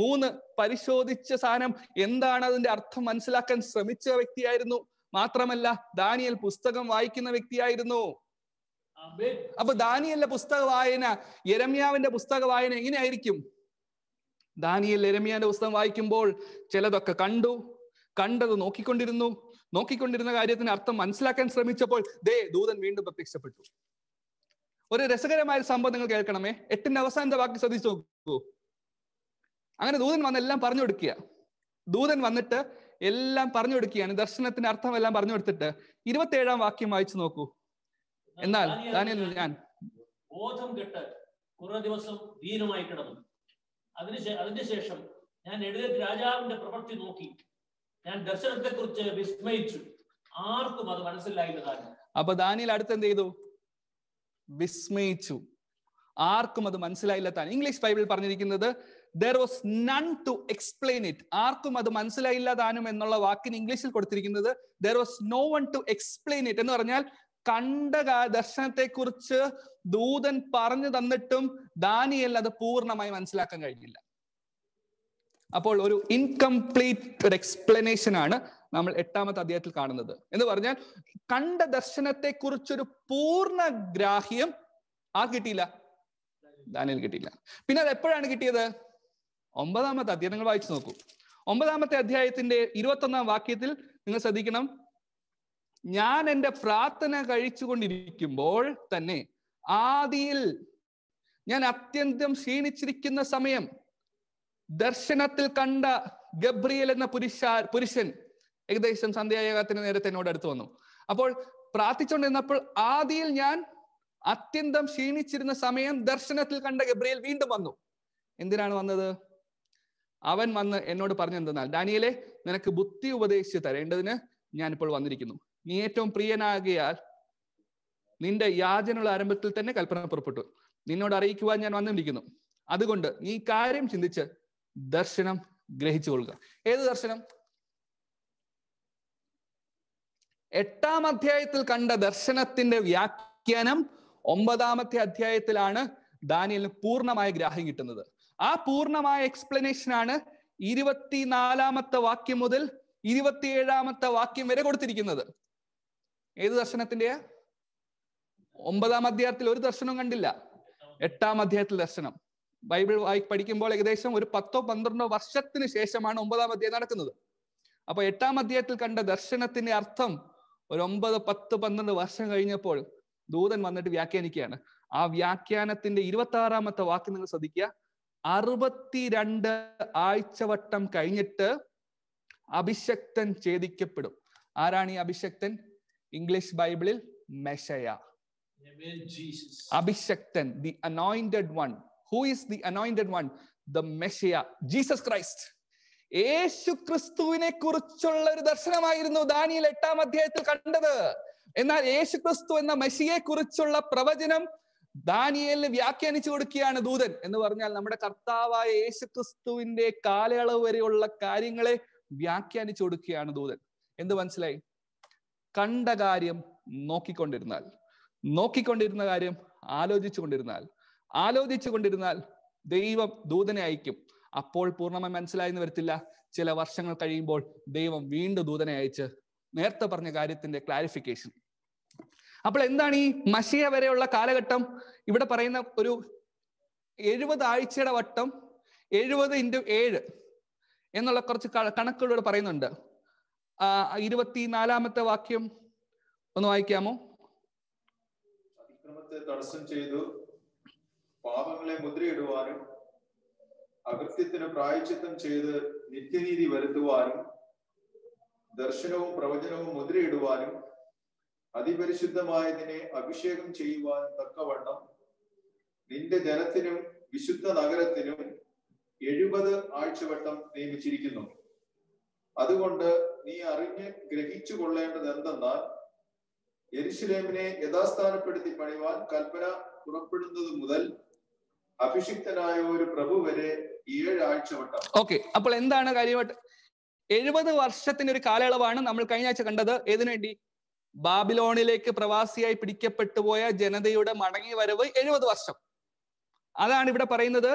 മൂന്ന് പരിശോധിച്ച സാധനം എന്താണ് അതിന്റെ അർത്ഥം മനസ്സിലാക്കാൻ ശ്രമിച്ച വ്യക്തിയായിരുന്നു മാത്രമല്ല ദാനിയൽ പുസ്തകം വായിക്കുന്ന വ്യക്തിയായിരുന്നു അപ്പൊ ദാനിയലിന്റെ പുസ്തക വായന യരമ്യാവിന്റെ പുസ്തക വായന എങ്ങനെയായിരിക്കും ദാനിയൽ യരമ്യാന്റെ പുസ്തകം വായിക്കുമ്പോൾ ചിലതൊക്കെ കണ്ടു കണ്ടത് നോക്കിക്കൊണ്ടിരുന്നു നോക്കിക്കൊണ്ടിരുന്ന കാര്യത്തിന് അർത്ഥം മനസ്സിലാക്കാൻ ശ്രമിച്ചപ്പോൾ ദേ ദൂതൻ വീണ്ടും പ്രത്യക്ഷപ്പെട്ടു ഒരു രസകരമായ സംഭവം നിങ്ങൾ കേൾക്കണമേ എട്ടിന്റെ അവസാനത്തെ വാക്ക് ശ്രദ്ധിച്ചു നോക്കൂ അങ്ങനെ ദൂതൻ വന്നെല്ലാം എല്ലാം പറഞ്ഞു കൊടുക്കുക ദൂതൻ വന്നിട്ട് എല്ലാം പറഞ്ഞു കൊടുക്കുകയാണ് ദർശനത്തിന്റെ അർത്ഥം എല്ലാം പറഞ്ഞു കൊടുത്തിട്ട് ഏഴാം വാക്യം വായിച്ചു നോക്കൂ എന്നാൽ ദാനിയൽ ഞാൻ ബോധം കെട്ട് കുറേ ദിവസം ദീനമായി കിടന്നു അതിന് അതിന്റെ ശേഷം ഞാൻ എഴുതേറ്റ് രാജാവിന്റെ പ്രവൃത്തി നോക്കി ഞാൻ ദർശനത്തെ കുറിച്ച് വിസ്മയിച്ചു ആർക്കും അത് മനസ്സിലായില്ല അപ്പൊ ദാനിയൽ അടുത്ത് എന്ത് ചെയ്തു വിസ്മയിച്ചു ആർക്കും അത് മനസ്സിലായില്ല താൻ ഇംഗ്ലീഷ് ബൈബിൾ പറഞ്ഞിരിക്കുന്നത് there was none to explain it ആർക്കും അത് മനസ്സിലായില്ല താനും എന്നുള്ള വാക്കിന് ഇംഗ്ലീഷിൽ കൊടുത്തിരിക്കുന്നത് there was no one to explain it എന്ന് പറഞ്ഞാൽ കണ്ട ദർശനത്തെ കുറിച്ച് ദൂതൻ പറഞ്ഞു തന്നിട്ടും ദാനിയൽ അത് പൂർണ്ണമായി മനസ്സിലാക്കാൻ കഴിഞ്ഞില്ല അപ്പോൾ ഒരു ഇൻകംപ്ലീറ്റ് ഒരു എക്സ്പ്ലനേഷൻ ആണ് നമ്മൾ എട്ടാമത്തെ അധ്യായത്തിൽ കാണുന്നത് എന്ന് പറഞ്ഞാൽ കണ്ട ദർശനത്തെ കുറിച്ചൊരു പൂർണ്ണ ഗ്രാഹ്യം ആ കിട്ടിയില്ല ദാനിയൽ കിട്ടിയില്ല പിന്നെ അത് എപ്പോഴാണ് കിട്ടിയത് ഒമ്പതാമത്തെ അധ്യായം നിങ്ങൾ വായിച്ചു നോക്കൂ ഒമ്പതാമത്തെ അധ്യായത്തിന്റെ ഇരുപത്തൊന്നാം വാക്യത്തിൽ നിങ്ങൾ ശ്രദ്ധിക്കണം ഞാൻ എൻ്റെ പ്രാർത്ഥന കഴിച്ചുകൊണ്ടിരിക്കുമ്പോൾ തന്നെ ആദിയിൽ ഞാൻ അത്യന്തം ക്ഷീണിച്ചിരിക്കുന്ന സമയം ദർശനത്തിൽ കണ്ട ഗബ്രിയൽ എന്ന പുരുഷ പുരുഷൻ ഏകദേശം സന്ധ്യായകത്തിന് നേരത്തെ എന്നോട് അടുത്ത് വന്നു അപ്പോൾ പ്രാർത്ഥിച്ചുകൊണ്ടിരുന്നപ്പോൾ ആദിയിൽ ഞാൻ അത്യന്തം ക്ഷീണിച്ചിരുന്ന സമയം ദർശനത്തിൽ കണ്ട ഗബ്രിയൽ വീണ്ടും വന്നു എന്തിനാണ് വന്നത് അവൻ വന്ന് എന്നോട് പറഞ്ഞെന്തെന്നാൽ ഡാനിയലെ നിനക്ക് ബുദ്ധി ഉപദേശിച്ച് തരേണ്ടതിന് ഞാനിപ്പോൾ വന്നിരിക്കുന്നു നീ ഏറ്റവും പ്രിയനാകിയാൽ നിന്റെ യാചനയുടെ ആരംഭത്തിൽ തന്നെ കൽപ്പന പുറപ്പെട്ടു നിന്നോട് അറിയിക്കുവാൻ ഞാൻ വന്നിരിക്കുന്നു അതുകൊണ്ട് നീ കാര്യം ചിന്തിച്ച് ദർശനം ഗ്രഹിച്ചു കൊള്ളുക ഏത് ദർശനം എട്ടാം അധ്യായത്തിൽ കണ്ട ദർശനത്തിന്റെ വ്യാഖ്യാനം ഒമ്പതാമത്തെ അധ്യായത്തിലാണ് ദാനിയലിന് പൂർണ്ണമായ ഗ്രാഹ്യം കിട്ടുന്നത് ആ പൂർണ്ണമായ എക്സ്പ്ലനേഷൻ ആണ് ഇരുപത്തിനാലാമത്തെ വാക്യം മുതൽ ഇരുപത്തിയേഴാമത്തെ വാക്യം വരെ കൊടുത്തിരിക്കുന്നത് ഏത് ദർശനത്തിന്റെ ഒമ്പതാം അധ്യായത്തിൽ ഒരു ദർശനം കണ്ടില്ല എട്ടാം അധ്യായത്തിൽ ദർശനം ബൈബിൾ വായി പഠിക്കുമ്പോൾ ഏകദേശം ഒരു പത്തോ പന്ത്രണ്ടോ വർഷത്തിന് ശേഷമാണ് ഒമ്പതാം അധ്യായം നടക്കുന്നത് അപ്പൊ എട്ടാം അധ്യായത്തിൽ കണ്ട ദർശനത്തിന്റെ അർത്ഥം ഒരു ഒമ്പത് പത്ത് പന്ത്രണ്ട് വർഷം കഴിഞ്ഞപ്പോൾ ദൂതൻ വന്നിട്ട് വ്യാഖ്യാനിക്കുകയാണ് ആ വ്യാഖ്യാനത്തിന്റെ ഇരുപത്തി ആറാമത്തെ വാക്ക് നിങ്ങൾ ശ്രദ്ധിക്കുക അറുപത്തിരണ്ട് ആഴ്ചവട്ടം കഴിഞ്ഞിട്ട് അഭിഷക്തൻ ഛേദിക്കപ്പെടും ആരാണ് ഈ അഭിഷക്തൻ ഇംഗ്ലീഷ് ബൈബിളിൽ മെഷയ അഭിഷക്തൻ the anointed one who is the anointed one the Messiah Jesus Christ യേശു ക്രിസ്തുവിനെ കുറിച്ചുള്ള ഒരു ദർശനമായിരുന്നു ദാനിയിൽ എട്ടാം അധ്യായത്തിൽ കണ്ടത് എന്നാൽ യേശു ക്രിസ്തു എന്ന മെഷിയെ കുറിച്ചുള്ള പ്രവചനം ദാനിയലിന് വ്യാഖ്യാനിച്ചു കൊടുക്കുകയാണ് ദൂതൻ എന്ന് പറഞ്ഞാൽ നമ്മുടെ കർത്താവായ യേശു ക്രിസ്തുവിന്റെ കാലയളവ് വരെയുള്ള കാര്യങ്ങളെ വ്യാഖ്യാനിച്ചു കൊടുക്കുകയാണ് ദൂതൻ എന്ത് മനസ്സിലായി കണ്ട കാര്യം നോക്കിക്കൊണ്ടിരുന്നാൽ നോക്കിക്കൊണ്ടിരുന്ന കാര്യം ആലോചിച്ചു കൊണ്ടിരുന്നാൽ ആലോചിച്ചു കൊണ്ടിരുന്നാൽ ദൈവം ദൂതനെ അയക്കും അപ്പോൾ പൂർണ്ണമായി മനസ്സിലായെന്ന് വരത്തില്ല ചില വർഷങ്ങൾ കഴിയുമ്പോൾ ദൈവം വീണ്ടും ദൂതനെ അയച്ച് നേരത്തെ പറഞ്ഞ കാര്യത്തിന്റെ ക്ലാരിഫിക്കേഷൻ അപ്പോൾ എന്താണ് ഈ മഷിയ വരെയുള്ള കാലഘട്ടം ഇവിടെ പറയുന്ന ഒരു എഴുപത് ആഴ്ചയുടെ വട്ടം എഴുപത് ഇൻറ്റു ഏഴ് എന്നുള്ള കുറച്ച് ഇവിടെ പറയുന്നുണ്ട് നാലാമത്തെ വാക്യം ഒന്ന് വായിക്കാമോ അതിക്രമത്തെ തടസ്സം ചെയ്തു പാപങ്ങളെ മുദ്രയിടുവാനും അകൃത്യത്തിന് പ്രായച്ചിത്തം ചെയ്ത് നിത്യനീതി വരുത്തുവാനും ദർശനവും പ്രവചനവും മുദ്രയിടുവാനും അതിപരിശുദ്ധമായതിനെ അഭിഷേകം ചെയ്യുവാൻ തക്കവണ്ണം നിന്റെ ജനത്തിനും വിശുദ്ധ നഗരത്തിനും എഴുപത് ആഴ്ചവട്ടം നിയമിച്ചിരിക്കുന്നു അതുകൊണ്ട് നീ അറിഞ്ഞ് ഗ്രഹിച്ചു കൊള്ളേണ്ടത് എന്തെന്നാൽ എരിശിലേമിനെ യഥാസ്ഥാനപ്പെടുത്തി പണിവാൻ കൽപ്പന പുറപ്പെടുന്നത് മുതൽ അഭിഷിക്തനായ ഒരു പ്രഭു വരെ ഏഴാഴ്ച വട്ടം ഓക്കെ അപ്പോൾ എന്താണ് കാര്യമായിട്ട് എഴുപത് വർഷത്തിന്റെ ഒരു കാലയളവാണ് നമ്മൾ കഴിഞ്ഞ ആഴ്ച കണ്ടത് ഏതിനുവേണ്ടി ബാബിലോണിലേക്ക് പ്രവാസിയായി പിടിക്കപ്പെട്ടു പോയ ജനതയുടെ മടങ്ങി വരവ് എഴുപത് വർഷം അതാണ് ഇവിടെ പറയുന്നത്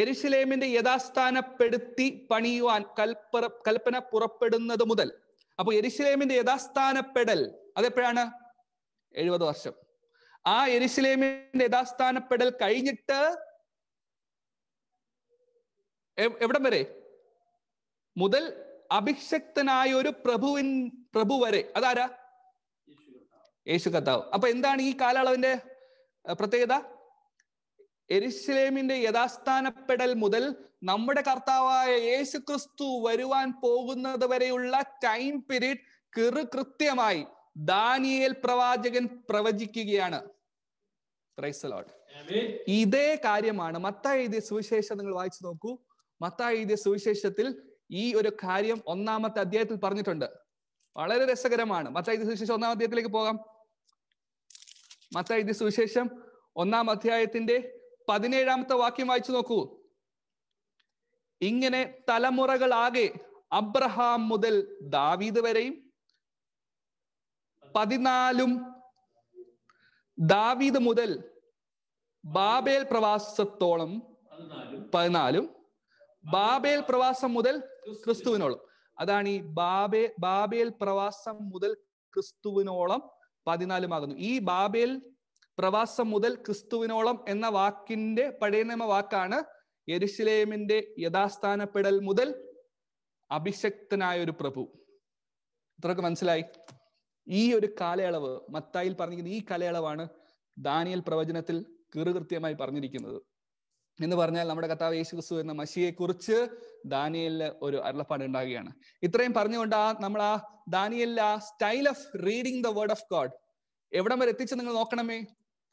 എരിശിലേമിന്റെ യഥാസ്ഥാനപ്പെടുത്തി പണിയുവാൻ കൽപ്പറ കൽപ്പന പുറപ്പെടുന്നത് മുതൽ അപ്പോൾ എരിശിലേമിന്റെ യഥാസ്ഥാനപ്പെടൽ അതെപ്പോഴാണ് എഴുപത് വർഷം ആ എരിശിലേമിന്റെ യഥാസ്ഥാനപ്പെടൽ കഴിഞ്ഞിട്ട് എവിടം വരെ മുതൽ അഭിഷക്തനായ ഒരു പ്രഭുവിൻ പ്രഭു വരെ അതാരാ യേശു കർത്താവ് അപ്പൊ എന്താണ് ഈ കാലയളവിന്റെ പ്രത്യേകത എരിശിലേമിന്റെ യഥാസ്ഥാനപ്പെടൽ മുതൽ നമ്മുടെ കർത്താവായ യേശു ക്രിസ്തു വരുവാൻ പോകുന്നത് വരെയുള്ള ടൈം പീരീഡ് കിറു കൃത്യമായി ദാനിയൽ പ്രവാചകൻ പ്രവചിക്കുകയാണ് ഇതേ കാര്യമാണ് മത്തായി എഴുതിയ സുവിശേഷം നിങ്ങൾ വായിച്ചു നോക്കൂ മത്തായി എഴുതിയ സുവിശേഷത്തിൽ ഈ ഒരു കാര്യം ഒന്നാമത്തെ അധ്യായത്തിൽ പറഞ്ഞിട്ടുണ്ട് വളരെ രസകരമാണ് എഴുതിയ സുവിശേഷം ഒന്നാം അധ്യായത്തിലേക്ക് പോകാം എഴുതിയ സുവിശേഷം ഒന്നാം അധ്യായത്തിന്റെ പതിനേഴാമത്തെ വാക്യം വായിച്ചു നോക്കൂ ഇങ്ങനെ തലമുറകളാകെ അബ്രഹാം മുതൽ ദാവീദ് വരെയും പതിനാലും ദാവീദ് മുതൽ ബാബേൽ പ്രവാസത്തോളം പതിനാലും ബാബേൽ പ്രവാസം മുതൽ ക്രിസ്തുവിനോളം അതാണ് ഈ ബാബേ ബാബേൽ പ്രവാസം മുതൽ ക്രിസ്തുവിനോളം പതിനാലുമാകുന്നു ഈ ബാബേൽ പ്രവാസം മുതൽ ക്രിസ്തുവിനോളം എന്ന വാക്കിന്റെ പഴയ നിയമ വാക്കാണ് എരിശിലേമിന്റെ യഥാസ്ഥാനപ്പെടൽ മുതൽ അഭിശക്തനായ ഒരു പ്രഭു ഇത്രയൊക്കെ മനസ്സിലായി ഈ ഒരു കാലയളവ് മത്തായിൽ പറഞ്ഞിരിക്കുന്ന ഈ കാലയളവാണ് ദാനിയൽ പ്രവചനത്തിൽ കീറുകൃത്യമായി പറഞ്ഞിരിക്കുന്നത് എന്ന് പറഞ്ഞാൽ നമ്മുടെ കഥാ യേശു ക്രിസ്തു എന്ന മഷിയെ കുറിച്ച് ദാനിയലില് ഒരു അരുളപ്പാട് ഉണ്ടാകുകയാണ് ഇത്രയും പറഞ്ഞുകൊണ്ട് ആ നമ്മൾ ആ ദാനിയലിലെ ആ style of reading the word of God എവിടം വരെ എത്തിച്ച് നിങ്ങൾ നോക്കണമേ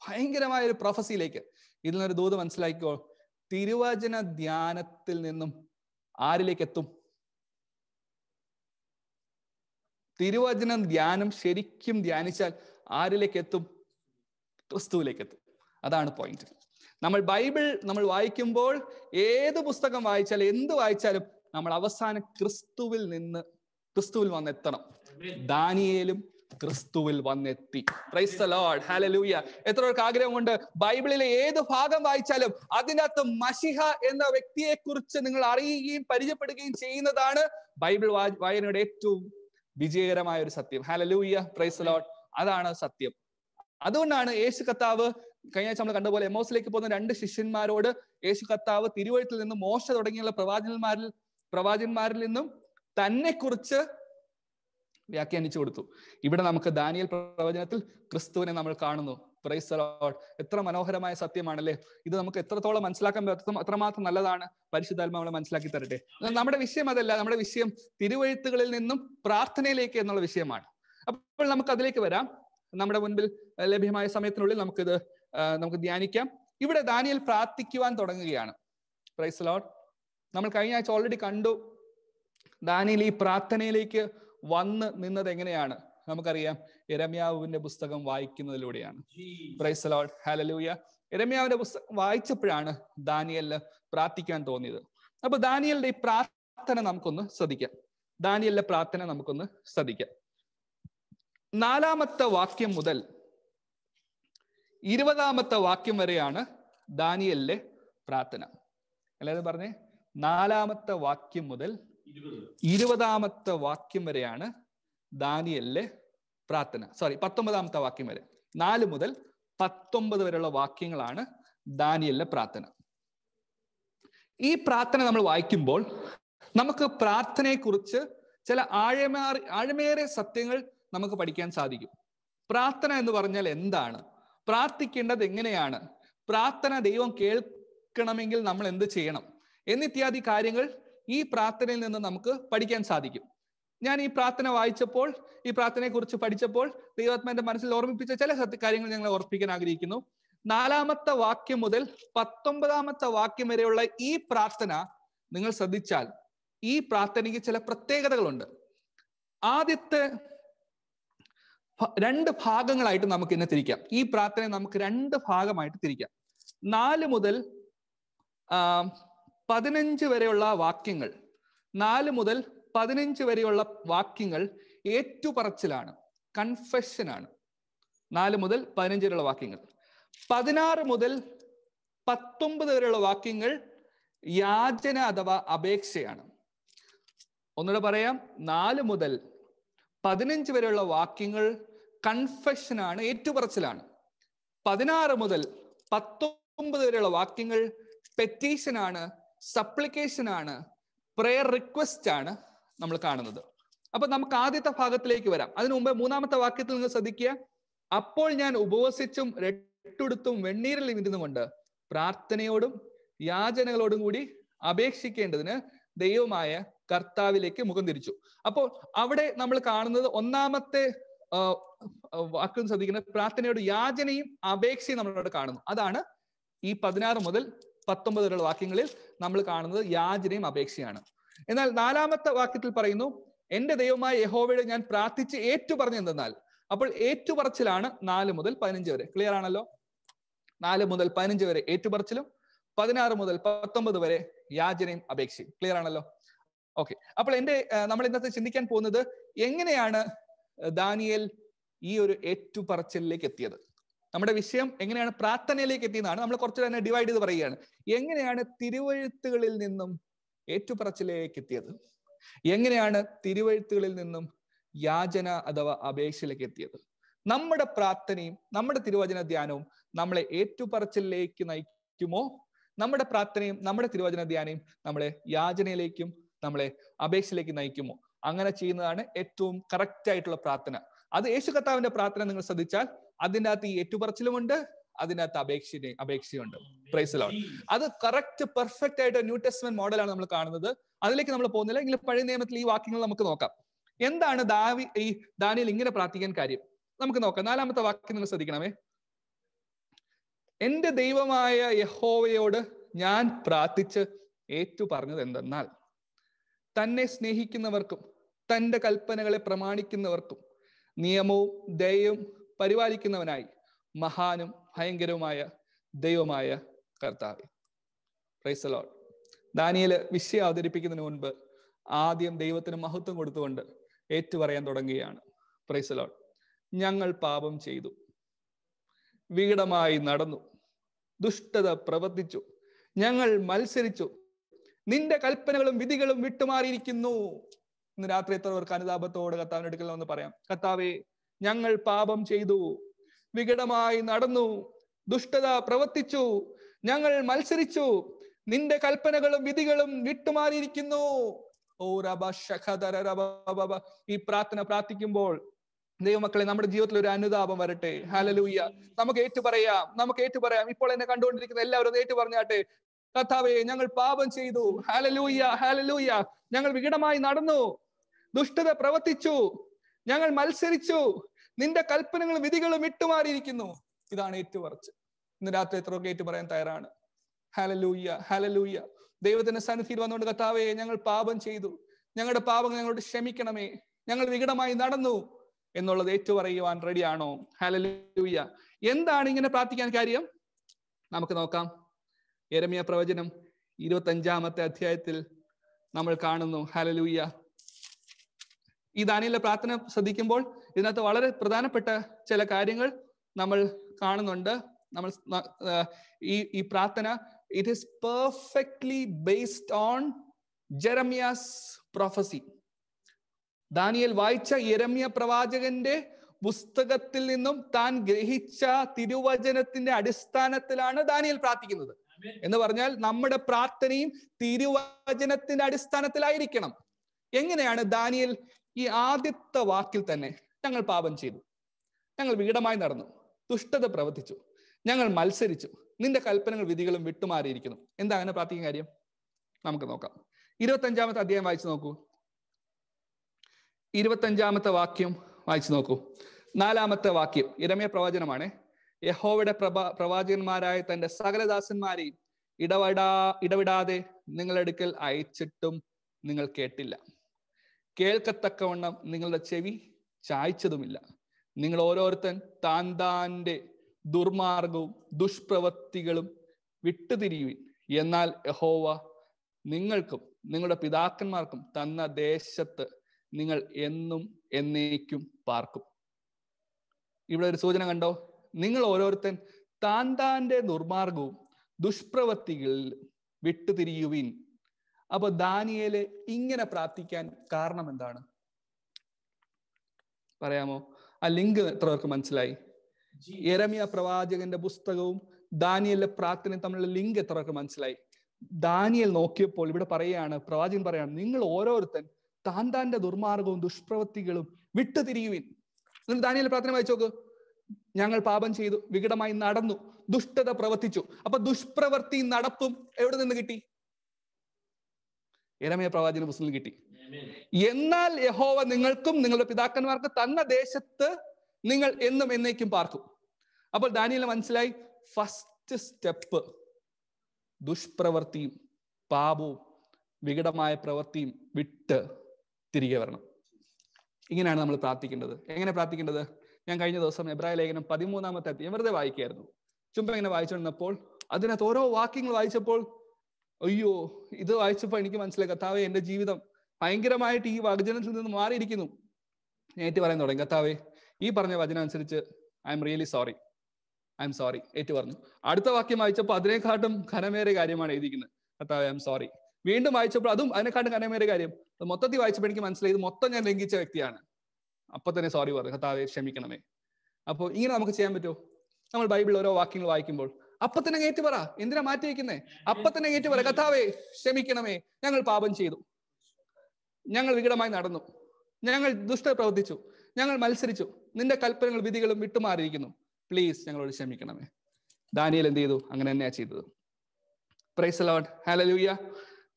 ഭയങ്കരമായ ഒരു പ്രൊഫസിയിലേക്ക് ഇതിൽ നിന്നൊരു ദൂത് മനസ്സിലാക്കിക്കോ തിരുവചന ധ്യാനത്തിൽ നിന്നും ആരിലേക്ക് എത്തും തിരുവചന ധ്യാനം ശരിക്കും ധ്യാനിച്ചാൽ ആരിലേക്ക് എത്തും ക്രിസ്തുവിലേക്ക് എത്തും അതാണ് പോയിന്റ് നമ്മൾ ബൈബിൾ നമ്മൾ വായിക്കുമ്പോൾ ഏത് പുസ്തകം വായിച്ചാലും എന്ത് വായിച്ചാലും നമ്മൾ അവസാനം ക്രിസ്തുവിൽ നിന്ന് ക്രിസ്തുവിൽ വന്നെത്തണം ദാനിയേലും ക്രിസ്തുവിൽ വന്നെത്തി പ്രൈസ് ദ ലോർഡ് ഹാലലൂയ എത്ര പേർക്ക് ആഗ്രഹമുണ്ട് ബൈബിളിലെ ഏത് ഭാഗം വായിച്ചാലും അതിനകത്ത് മഷിഹ എന്ന വ്യക്തിയെ കുറിച്ച് നിങ്ങൾ അറിയുകയും പരിചയപ്പെടുകയും ചെയ്യുന്നതാണ് ബൈബിൾ വായനയുടെ ഏറ്റവും വിജയകരമായ ഒരു സത്യം ഹാലലൂയ പ്രൈസ് ലോർഡ് അതാണ് സത്യം അതുകൊണ്ടാണ് യേശു കത്താവ് കഴിഞ്ഞ ആഴ്ച നമ്മൾ കണ്ടപോലെ എമോസിലേക്ക് പോകുന്ന രണ്ട് ശിഷ്യന്മാരോട് യേശു കത്താവ് തിരുവഴുത്തിൽ നിന്നും മോശ തുടങ്ങിയുള്ള പ്രവാചകന്മാരിൽ പ്രവാചകന്മാരിൽ നിന്നും തന്നെ കുറിച്ച് വ്യാഖ്യാനിച്ചു കൊടുത്തു ഇവിടെ നമുക്ക് ദാനിയൽ പ്രവചനത്തിൽ ക്രിസ്തുവിനെ നമ്മൾ കാണുന്നു പ്രൈസ് എത്ര മനോഹരമായ സത്യമാണല്ലേ ഇത് നമുക്ക് എത്രത്തോളം മനസ്സിലാക്കാൻ പറ്റും അത്രമാത്രം നല്ലതാണ് പരിശുദ്ധാത്മാവ് മനസ്സിലാക്കി തരട്ടെ നമ്മുടെ വിഷയം അതല്ല നമ്മുടെ വിഷയം തിരുവഴുത്തുകളിൽ നിന്നും പ്രാർത്ഥനയിലേക്ക് എന്നുള്ള വിഷയമാണ് അപ്പോൾ നമുക്ക് അതിലേക്ക് വരാം നമ്മുടെ മുൻപിൽ ലഭ്യമായ സമയത്തിനുള്ളിൽ നമുക്കിത് നമുക്ക് ധ്യാനിക്കാം ഇവിടെ ദാനിയൽ പ്രാർത്ഥിക്കുവാൻ തുടങ്ങുകയാണ് പ്രൈസ് ലോഡ് നമ്മൾ കഴിഞ്ഞ ആഴ്ച ഓൾറെഡി കണ്ടു ദാനിയൽ ഈ പ്രാർത്ഥനയിലേക്ക് വന്ന് നിന്നത് എങ്ങനെയാണ് നമുക്കറിയാം ഇരമ്യാവുവിന്റെ പുസ്തകം വായിക്കുന്നതിലൂടെയാണ് പ്രൈസലോട്ട് ഇരമ്യാവിന്റെ പുസ്തകം വായിച്ചപ്പോഴാണ് ദാനിയല് പ്രാർത്ഥിക്കാൻ തോന്നിയത് അപ്പൊ ദാനിയലിന്റെ ഈ പ്രാർത്ഥന നമുക്കൊന്ന് ശ്രദ്ധിക്കാം ദാനിയലിന്റെ പ്രാർത്ഥന നമുക്കൊന്ന് ശ്രദ്ധിക്കാം നാലാമത്തെ വാക്യം മുതൽ ഇരുപതാമത്തെ വാക്യം വരെയാണ് ദാനിയലിലെ പ്രാർത്ഥന എല്ലാവരും പറഞ്ഞേ നാലാമത്തെ വാക്യം മുതൽ ഇരുപതാമത്തെ വാക്യം വരെയാണ് ദാനിയലിലെ പ്രാർത്ഥന സോറി പത്തൊമ്പതാമത്തെ വാക്യം വരെ നാല് മുതൽ പത്തൊമ്പത് വരെയുള്ള വാക്യങ്ങളാണ് ദാനിയലിലെ പ്രാർത്ഥന ഈ പ്രാർത്ഥന നമ്മൾ വായിക്കുമ്പോൾ നമുക്ക് പ്രാർത്ഥനയെക്കുറിച്ച് ചില ആഴമേറി ആഴമേറെ സത്യങ്ങൾ നമുക്ക് പഠിക്കാൻ സാധിക്കും പ്രാർത്ഥന എന്ന് പറഞ്ഞാൽ എന്താണ് പ്രാർത്ഥിക്കേണ്ടത് എങ്ങനെയാണ് പ്രാർത്ഥന ദൈവം കേൾക്കണമെങ്കിൽ നമ്മൾ എന്ത് ചെയ്യണം എന്നിത്യാദി കാര്യങ്ങൾ ഈ പ്രാർത്ഥനയിൽ നിന്ന് നമുക്ക് പഠിക്കാൻ സാധിക്കും ഞാൻ ഈ പ്രാർത്ഥന വായിച്ചപ്പോൾ ഈ പ്രാർത്ഥനയെക്കുറിച്ച് പഠിച്ചപ്പോൾ ദൈവാത്മാന്റെ മനസ്സിൽ ഓർമ്മിപ്പിച്ച ചില കാര്യങ്ങൾ ഞങ്ങൾ ഓർപ്പിക്കാൻ ആഗ്രഹിക്കുന്നു നാലാമത്തെ വാക്യം മുതൽ പത്തൊമ്പതാമത്തെ വാക്യം വരെയുള്ള ഈ പ്രാർത്ഥന നിങ്ങൾ ശ്രദ്ധിച്ചാൽ ഈ പ്രാർത്ഥനയ്ക്ക് ചില പ്രത്യേകതകളുണ്ട് ആദ്യത്തെ രണ്ട് ഭാഗങ്ങളായിട്ട് നമുക്ക് ഇന്നെ തിരിക്കാം ഈ പ്രാർത്ഥനയെ നമുക്ക് രണ്ട് ഭാഗമായിട്ട് തിരിക്കാം നാല് മുതൽ പതിനഞ്ച് വരെയുള്ള വാക്യങ്ങൾ നാല് മുതൽ പതിനഞ്ച് വരെയുള്ള വാക്യങ്ങൾ ഏറ്റുപറച്ചിലാണ് കൺഫെഷനാണ് നാല് മുതൽ പതിനഞ്ച് വരെയുള്ള വാക്യങ്ങൾ പതിനാറ് മുതൽ പത്തൊമ്പത് വരെയുള്ള വാക്യങ്ങൾ യാചന അഥവാ അപേക്ഷയാണ് ഒന്നുകൂടെ പറയാം നാല് മുതൽ പതിനഞ്ച് വരെയുള്ള വാക്യങ്ങൾ കൺഫെഷനാണ് ഏറ്റുപറച്ചിലാണ് പതിനാറ് മുതൽ പത്തൊമ്പത് വരെയുള്ള വാക്യങ്ങൾ പെറ്റീഷനാണ് സപ്ലിക്കേഷൻ ആണ് പ്രയർ റിക്വസ്റ്റ് ആണ് നമ്മൾ കാണുന്നത് അപ്പൊ നമുക്ക് ആദ്യത്തെ ഭാഗത്തിലേക്ക് വരാം അതിനു മുമ്പ് മൂന്നാമത്തെ വാക്യത്തിൽ നിങ്ങൾ ശ്രദ്ധിക്കുക അപ്പോൾ ഞാൻ ഉപവസിച്ചും രട്ടുടുത്തും വെണ്ണീരിൽ കൊണ്ട് പ്രാർത്ഥനയോടും യാചനകളോടും കൂടി അപേക്ഷിക്കേണ്ടതിന് ദൈവമായ കർത്താവിലേക്ക് മുഖം തിരിച്ചു അപ്പോൾ അവിടെ നമ്മൾ കാണുന്നത് ഒന്നാമത്തെ വാക്കും ശ്രദ്ധിക്കുന്നത് പ്രാർത്ഥനയോട് യാചനയും അപേക്ഷയും നമ്മളിവിടെ കാണുന്നു അതാണ് ഈ പതിനാറ് മുതൽ പത്തൊമ്പത് വരെയുള്ള വാക്യങ്ങളിൽ നമ്മൾ കാണുന്നത് യാചനയും അപേക്ഷയാണ് എന്നാൽ നാലാമത്തെ വാക്യത്തിൽ പറയുന്നു എന്റെ ദൈവമായ യഹോവയുടെ ഞാൻ പ്രാർത്ഥിച്ച് ഏറ്റു പറഞ്ഞു എന്തെന്നാൽ അപ്പോൾ ഏറ്റുപറച്ചിലാണ് നാല് മുതൽ പതിനഞ്ച് വരെ ക്ലിയർ ആണല്ലോ നാല് മുതൽ പതിനഞ്ച് വരെ ഏറ്റുപറച്ചിലും പതിനാറ് മുതൽ പത്തൊമ്പത് വരെ യാചനയും അപേക്ഷയും ക്ലിയർ ആണല്ലോ ഓക്കെ അപ്പോൾ എന്റെ നമ്മൾ ഇന്നത്തെ ചിന്തിക്കാൻ പോകുന്നത് എങ്ങനെയാണ് ദാനിയേൽ ഈ ഒരു ഏറ്റുപറച്ചിലേക്ക് എത്തിയത് നമ്മുടെ വിഷയം എങ്ങനെയാണ് പ്രാർത്ഥനയിലേക്ക് എത്തിയെന്നാണ് നമ്മൾ കുറച്ച് തന്നെ ഡിവൈഡ് ചെയ്ത് പറയുകയാണ് എങ്ങനെയാണ് തിരുവഴുത്തുകളിൽ നിന്നും ഏറ്റുപറച്ചിലേക്ക് എത്തിയത് എങ്ങനെയാണ് തിരുവഴുത്തുകളിൽ നിന്നും യാചന അഥവാ അപേക്ഷയിലേക്ക് എത്തിയത് നമ്മുടെ പ്രാർത്ഥനയും നമ്മുടെ തിരുവചന ധ്യാനവും നമ്മളെ ഏറ്റുപറച്ചിലേക്ക് നയിക്കുമോ നമ്മുടെ പ്രാർത്ഥനയും നമ്മുടെ തിരുവചന ധ്യാനയും നമ്മളെ യാചനയിലേക്കും നമ്മളെ അപേക്ഷയിലേക്ക് നയിക്കുമോ അങ്ങനെ ചെയ്യുന്നതാണ് ഏറ്റവും കറക്റ്റ് ആയിട്ടുള്ള പ്രാർത്ഥന അത് യേശു കർത്താവിന്റെ പ്രാർത്ഥന നിങ്ങൾ ശ്രദ്ധിച്ചാൽ അതിൻ്റെ അകത്ത് ഈ ഏറ്റുപറച്ചിലുമുണ്ട് അതിനകത്ത് അപേക്ഷ അപേക്ഷയുണ്ട് പ്രൈസലോ അത് കറക്റ്റ് പെർഫെക്റ്റ് ആയിട്ട് ന്യൂ ടെസ്റ്റ്മെന്റ് മോഡലാണ് നമ്മൾ കാണുന്നത് അതിലേക്ക് നമ്മൾ പോകുന്നില്ല എങ്കിലും പഴയ നിയമത്തിൽ ഈ വാക്യങ്ങൾ നമുക്ക് നോക്കാം എന്താണ് ദാവി ഈ ദാനിയിൽ ഇങ്ങനെ പ്രാർത്ഥിക്കാൻ കാര്യം നമുക്ക് നോക്കാം നാലാമത്തെ വാക്യം നിങ്ങൾ ശ്രദ്ധിക്കണമേ എന്റെ ദൈവമായ യഹോവയോട് ഞാൻ പ്രാർത്ഥിച്ച് ഏറ്റു പറഞ്ഞത് എന്തെന്നാൽ തന്നെ സ്നേഹിക്കുന്നവർക്കും തന്റെ കൽപ്പനകളെ പ്രമാണിക്കുന്നവർക്കും നിയമവും ദയയും പരിപാലിക്കുന്നവനായി മഹാനും ഭയങ്കരവുമായ ദൈവമായ കർത്താവ് പ്രൈസ് ദാനിയല് വിഷയം അവതരിപ്പിക്കുന്നതിന് മുൻപ് ആദ്യം ദൈവത്തിന് മഹത്വം കൊടുത്തുകൊണ്ട് ഏറ്റുപറയാൻ തുടങ്ങുകയാണ് പ്രൈസ് ഞങ്ങൾ പാപം ചെയ്തു വികടമായി നടന്നു ദുഷ്ടത പ്രവർത്തിച്ചു ഞങ്ങൾ മത്സരിച്ചു നിന്റെ കൽപ്പനകളും വിധികളും വിട്ടുമാറിയിരിക്കുന്നു ഇന്ന് രാത്രി എത്ര പേർക്ക് അനുതാപത്തോട് കർത്താവിന് എന്ന് പറയാം കത്താവേ ഞങ്ങൾ പാപം ചെയ്തു വികടമായി നടന്നു ദുഷ്ടത പ്രവർത്തിച്ചു ഞങ്ങൾ മത്സരിച്ചു നിന്റെ കൽപ്പനകളും വിധികളും വിട്ടുമാറിയിരിക്കുന്നു ഓ റബ ഈ പ്രാർത്ഥന പ്രാർത്ഥിക്കുമ്പോൾ ദൈവമക്കളെ നമ്മുടെ ജീവിതത്തിൽ ഒരു അനുതാപം വരട്ടെ ഹലലൂയ നമുക്ക് ഏറ്റുപറയാം നമുക്ക് ഏറ്റുപറയാം ഇപ്പോൾ എന്നെ കണ്ടുകൊണ്ടിരിക്കുന്ന എല്ലാവരും ഏറ്റു പറഞ്ഞാട്ടെ കഥാവേ ഞങ്ങൾ പാപം ചെയ്തു ഹാലലൂയ ഹാലലൂയ ഞങ്ങൾ വികടമായി നടന്നു ദുഷ്ടത പ്രവർത്തിച്ചു ഞങ്ങൾ മത്സരിച്ചു നിന്റെ കൽപ്പനകളും വിധികളും വിട്ടുമാറിയിരിക്കുന്നു ഇതാണ് ഏറ്റുപറച്ച് ഇന്ന് രാത്രി എത്ര ഏറ്റു പറയാൻ തയ്യാറാണ് ഹലലൂയ്യ ഹലലൂയ്യ ദൈവത്തിന്റെ സന്നിധിയിൽ വന്നുകൊണ്ട് കർത്താവേ ഞങ്ങൾ പാപം ചെയ്തു ഞങ്ങളുടെ പാപങ്ങൾ ഞങ്ങളോട് ക്ഷമിക്കണമേ ഞങ്ങൾ വികടമായി നടന്നു എന്നുള്ളത് ഏറ്റുപറയുവാൻ റെഡിയാണോ ഹലലൂയ്യ എന്താണ് ഇങ്ങനെ പ്രാർത്ഥിക്കാൻ കാര്യം നമുക്ക് നോക്കാം എരമിയ പ്രവചനം അഞ്ചാമത്തെ അധ്യായത്തിൽ നമ്മൾ കാണുന്നു ഹലലൂയ്യ ഈ ദാനിയിലെ പ്രാർത്ഥന ശ്രദ്ധിക്കുമ്പോൾ ഇതിനകത്ത് വളരെ പ്രധാനപ്പെട്ട ചില കാര്യങ്ങൾ നമ്മൾ കാണുന്നുണ്ട് നമ്മൾ ഈ ഈ പ്രാർത്ഥന it is perfectly based on Jeremiah's prophecy Daniel വായിച്ച യരമ്യ പ്രവാചകന്റെ പുസ്തകത്തിൽ നിന്നും താൻ ഗ്രഹിച്ച തിരുവചനത്തിന്റെ അടിസ്ഥാനത്തിലാണ് ദാനിയൽ പ്രാർത്ഥിക്കുന്നത് എന്ന് പറഞ്ഞാൽ നമ്മുടെ പ്രാർത്ഥനയും തിരുവചനത്തിന്റെ അടിസ്ഥാനത്തിലായിരിക്കണം എങ്ങനെയാണ് ദാനിയൽ ഈ ആദ്യത്തെ വാക്കിൽ തന്നെ ഞങ്ങൾ പാപം ചെയ്തു ഞങ്ങൾ വീടമായി നടന്നു ദുഷ്ടത പ്രവർത്തിച്ചു ഞങ്ങൾ മത്സരിച്ചു നിന്റെ കൽപ്പനകൾ വിധികളും വിട്ടുമാറിയിരിക്കുന്നു എന്താ അങ്ങനെ പ്രാർത്ഥിക്കുന്ന കാര്യം നമുക്ക് നോക്കാം ഇരുപത്തഞ്ചാമത്തെ അധ്യായം വായിച്ചു നോക്കൂ ഇരുപത്തഞ്ചാമത്തെ വാക്യം വായിച്ചു നോക്കൂ നാലാമത്തെ വാക്യം ഇരമയ പ്രവചനമാണ് യഹോവയുടെ പ്രഭാ പ്രവാചകന്മാരായ തന്റെ സകലദാസന്മാരെയും ഇടപെടാ ഇടപെടാതെ നിങ്ങളെടുക്കൽ അയച്ചിട്ടും നിങ്ങൾ കേട്ടില്ല കേൾക്കത്തക്കവണ്ണം നിങ്ങളുടെ ചെവി ചായച്ചതുമില്ല നിങ്ങൾ ഓരോരുത്തൻ താൻ താൻ്റെ ദുർമാർഗവും ദുഷ്പ്രവൃത്തികളും വിട്ടുതിരിയുവിൻ എന്നാൽ യഹോവ നിങ്ങൾക്കും നിങ്ങളുടെ പിതാക്കന്മാർക്കും തന്ന ദേശത്ത് നിങ്ങൾ എന്നും എന്നേക്കും പാർക്കും ഇവിടെ ഒരു സൂചന കണ്ടോ നിങ്ങൾ ഓരോരുത്തൻ താൻ താൻ്റെ ദുർമാർഗവും ദുഷ്പ്രവൃത്തികളിൽ വിട്ടുതിരിയുവിൻ അപ്പൊ ദാനിയേല് ഇങ്ങനെ പ്രാർത്ഥിക്കാൻ കാരണം എന്താണ് പറയാമോ ആ ലിങ്ക് എത്ര പേർക്ക് മനസ്സിലായി എരമിയ പ്രവാചകന്റെ പുസ്തകവും ദാനിയലിലെ പ്രാർത്ഥനയും തമ്മിലുള്ള ലിങ്ക് എത്ര പേർക്ക് മനസ്സിലായി ദാനിയൽ നോക്കിയപ്പോൾ ഇവിടെ പറയുകയാണ് പ്രവാചകൻ പറയാണ് നിങ്ങൾ ഓരോരുത്തൻ താൻ താന്റെ ദുർമാർഗവും ദുഷ്പ്രവൃത്തികളും വിട്ടുതിരിയുവിൻ നിങ്ങൾ ദാനിയൽ പ്രാർത്ഥന വായിച്ചു നോക്ക് ഞങ്ങൾ പാപം ചെയ്തു വികടമായി നടന്നു ദുഷ്ടത പ്രവർത്തിച്ചു അപ്പൊ ദുഷ്പ്രവൃത്തി നടപ്പും എവിടെ നിന്ന് കിട്ടി എരമയ പ്രവാചന പുസ്തകം കിട്ടി എന്നാൽ യഹോവ നിങ്ങൾക്കും നിങ്ങളുടെ പിതാക്കന്മാർക്ക് തന്ന ദേശത്ത് നിങ്ങൾ എന്നും എന്നേക്കും പാർക്കും അപ്പോൾ ദാനിയിൽ മനസ്സിലായി ഫസ്റ്റ് സ്റ്റെപ്പ് ദുഷ്പ്രവൃത്തിയും പാപവും വികടമായ പ്രവൃത്തിയും വിട്ട് തിരികെ വരണം ഇങ്ങനെയാണ് നമ്മൾ പ്രാർത്ഥിക്കേണ്ടത് എങ്ങനെ പ്രാർത്ഥിക്കേണ്ടത് ഞാൻ കഴിഞ്ഞ ദിവസം എബ്രാഹിം ലേഖനം പതിമൂന്നാമത്തെ അധ്യയം വെറുതെ വായിക്കായിരുന്നു ചുമ്പ ഇങ്ങനെ വായിച്ചുകൊണ്ടിരുന്നപ്പോൾ അതിനകത്ത് ഓരോ വാക്യങ്ങൾ വായിച്ചപ്പോൾ അയ്യോ ഇത് വായിച്ചപ്പോൾ എനിക്ക് മനസ്സിലായി കഥാവേ എൻ്റെ ജീവിതം ഭയങ്കരമായിട്ട് ഈ വചനത്തിൽ നിന്ന് മാറിയിരിക്കുന്നു ഏറ്റു പറയാൻ തുടങ്ങി കത്താവേ ഈ പറഞ്ഞ വചനം അനുസരിച്ച് I'm really sorry I'm sorry ഏറ്റു പറഞ്ഞു അടുത്ത വാക്യം വായിച്ചപ്പോൾ അതിനെക്കാട്ടും ഖനമേറെ കാര്യമാണ് എഴുതിയിരിക്കുന്നത് കത്താവേ ഐ എം സോറി വീണ്ടും വായിച്ചപ്പോൾ അതും അതിനെക്കാട്ടും ഖനമേറെ കാര്യം മൊത്തത്തിൽ വായിച്ചപ്പോൾ എനിക്ക് മനസ്സിലായത് മൊത്തം ഞാൻ ലംഘിച്ച വ്യക്തിയാണ് അപ്പൊ തന്നെ സോറി പറഞ്ഞു കത്താവേ ക്ഷമിക്കണമേ അപ്പോൾ ഇങ്ങനെ നമുക്ക് ചെയ്യാൻ പറ്റുമോ നമ്മൾ ബൈബിളിൽ ഓരോ വാക്യങ്ങൾ വായിക്കുമ്പോൾ അപ്പൊ തന്നെ ഏറ്റു പറ എന്തിനാ മാറ്റി വയ്ക്കുന്നേ അപ്പൊ തന്നെ ഏറ്റു പറ കഥാവേ ക്ഷമിക്കണമേ ഞങ്ങൾ പാപം ചെയ്തു ഞങ്ങൾ വികടമായി നടന്നു ഞങ്ങൾ ദുഷ്ട പ്രവർത്തിച്ചു ഞങ്ങൾ മത്സരിച്ചു നിന്റെ കൽപ്പനകൾ വിധികളും വിട്ടുമാറിയിരിക്കുന്നു പ്ലീസ് ഞങ്ങളോട് ക്ഷമിക്കണമേ ദാനിയൽ എന്ത് ചെയ്തു അങ്ങനെ തന്നെയാ ചെയ്തത് praise lord hallelujah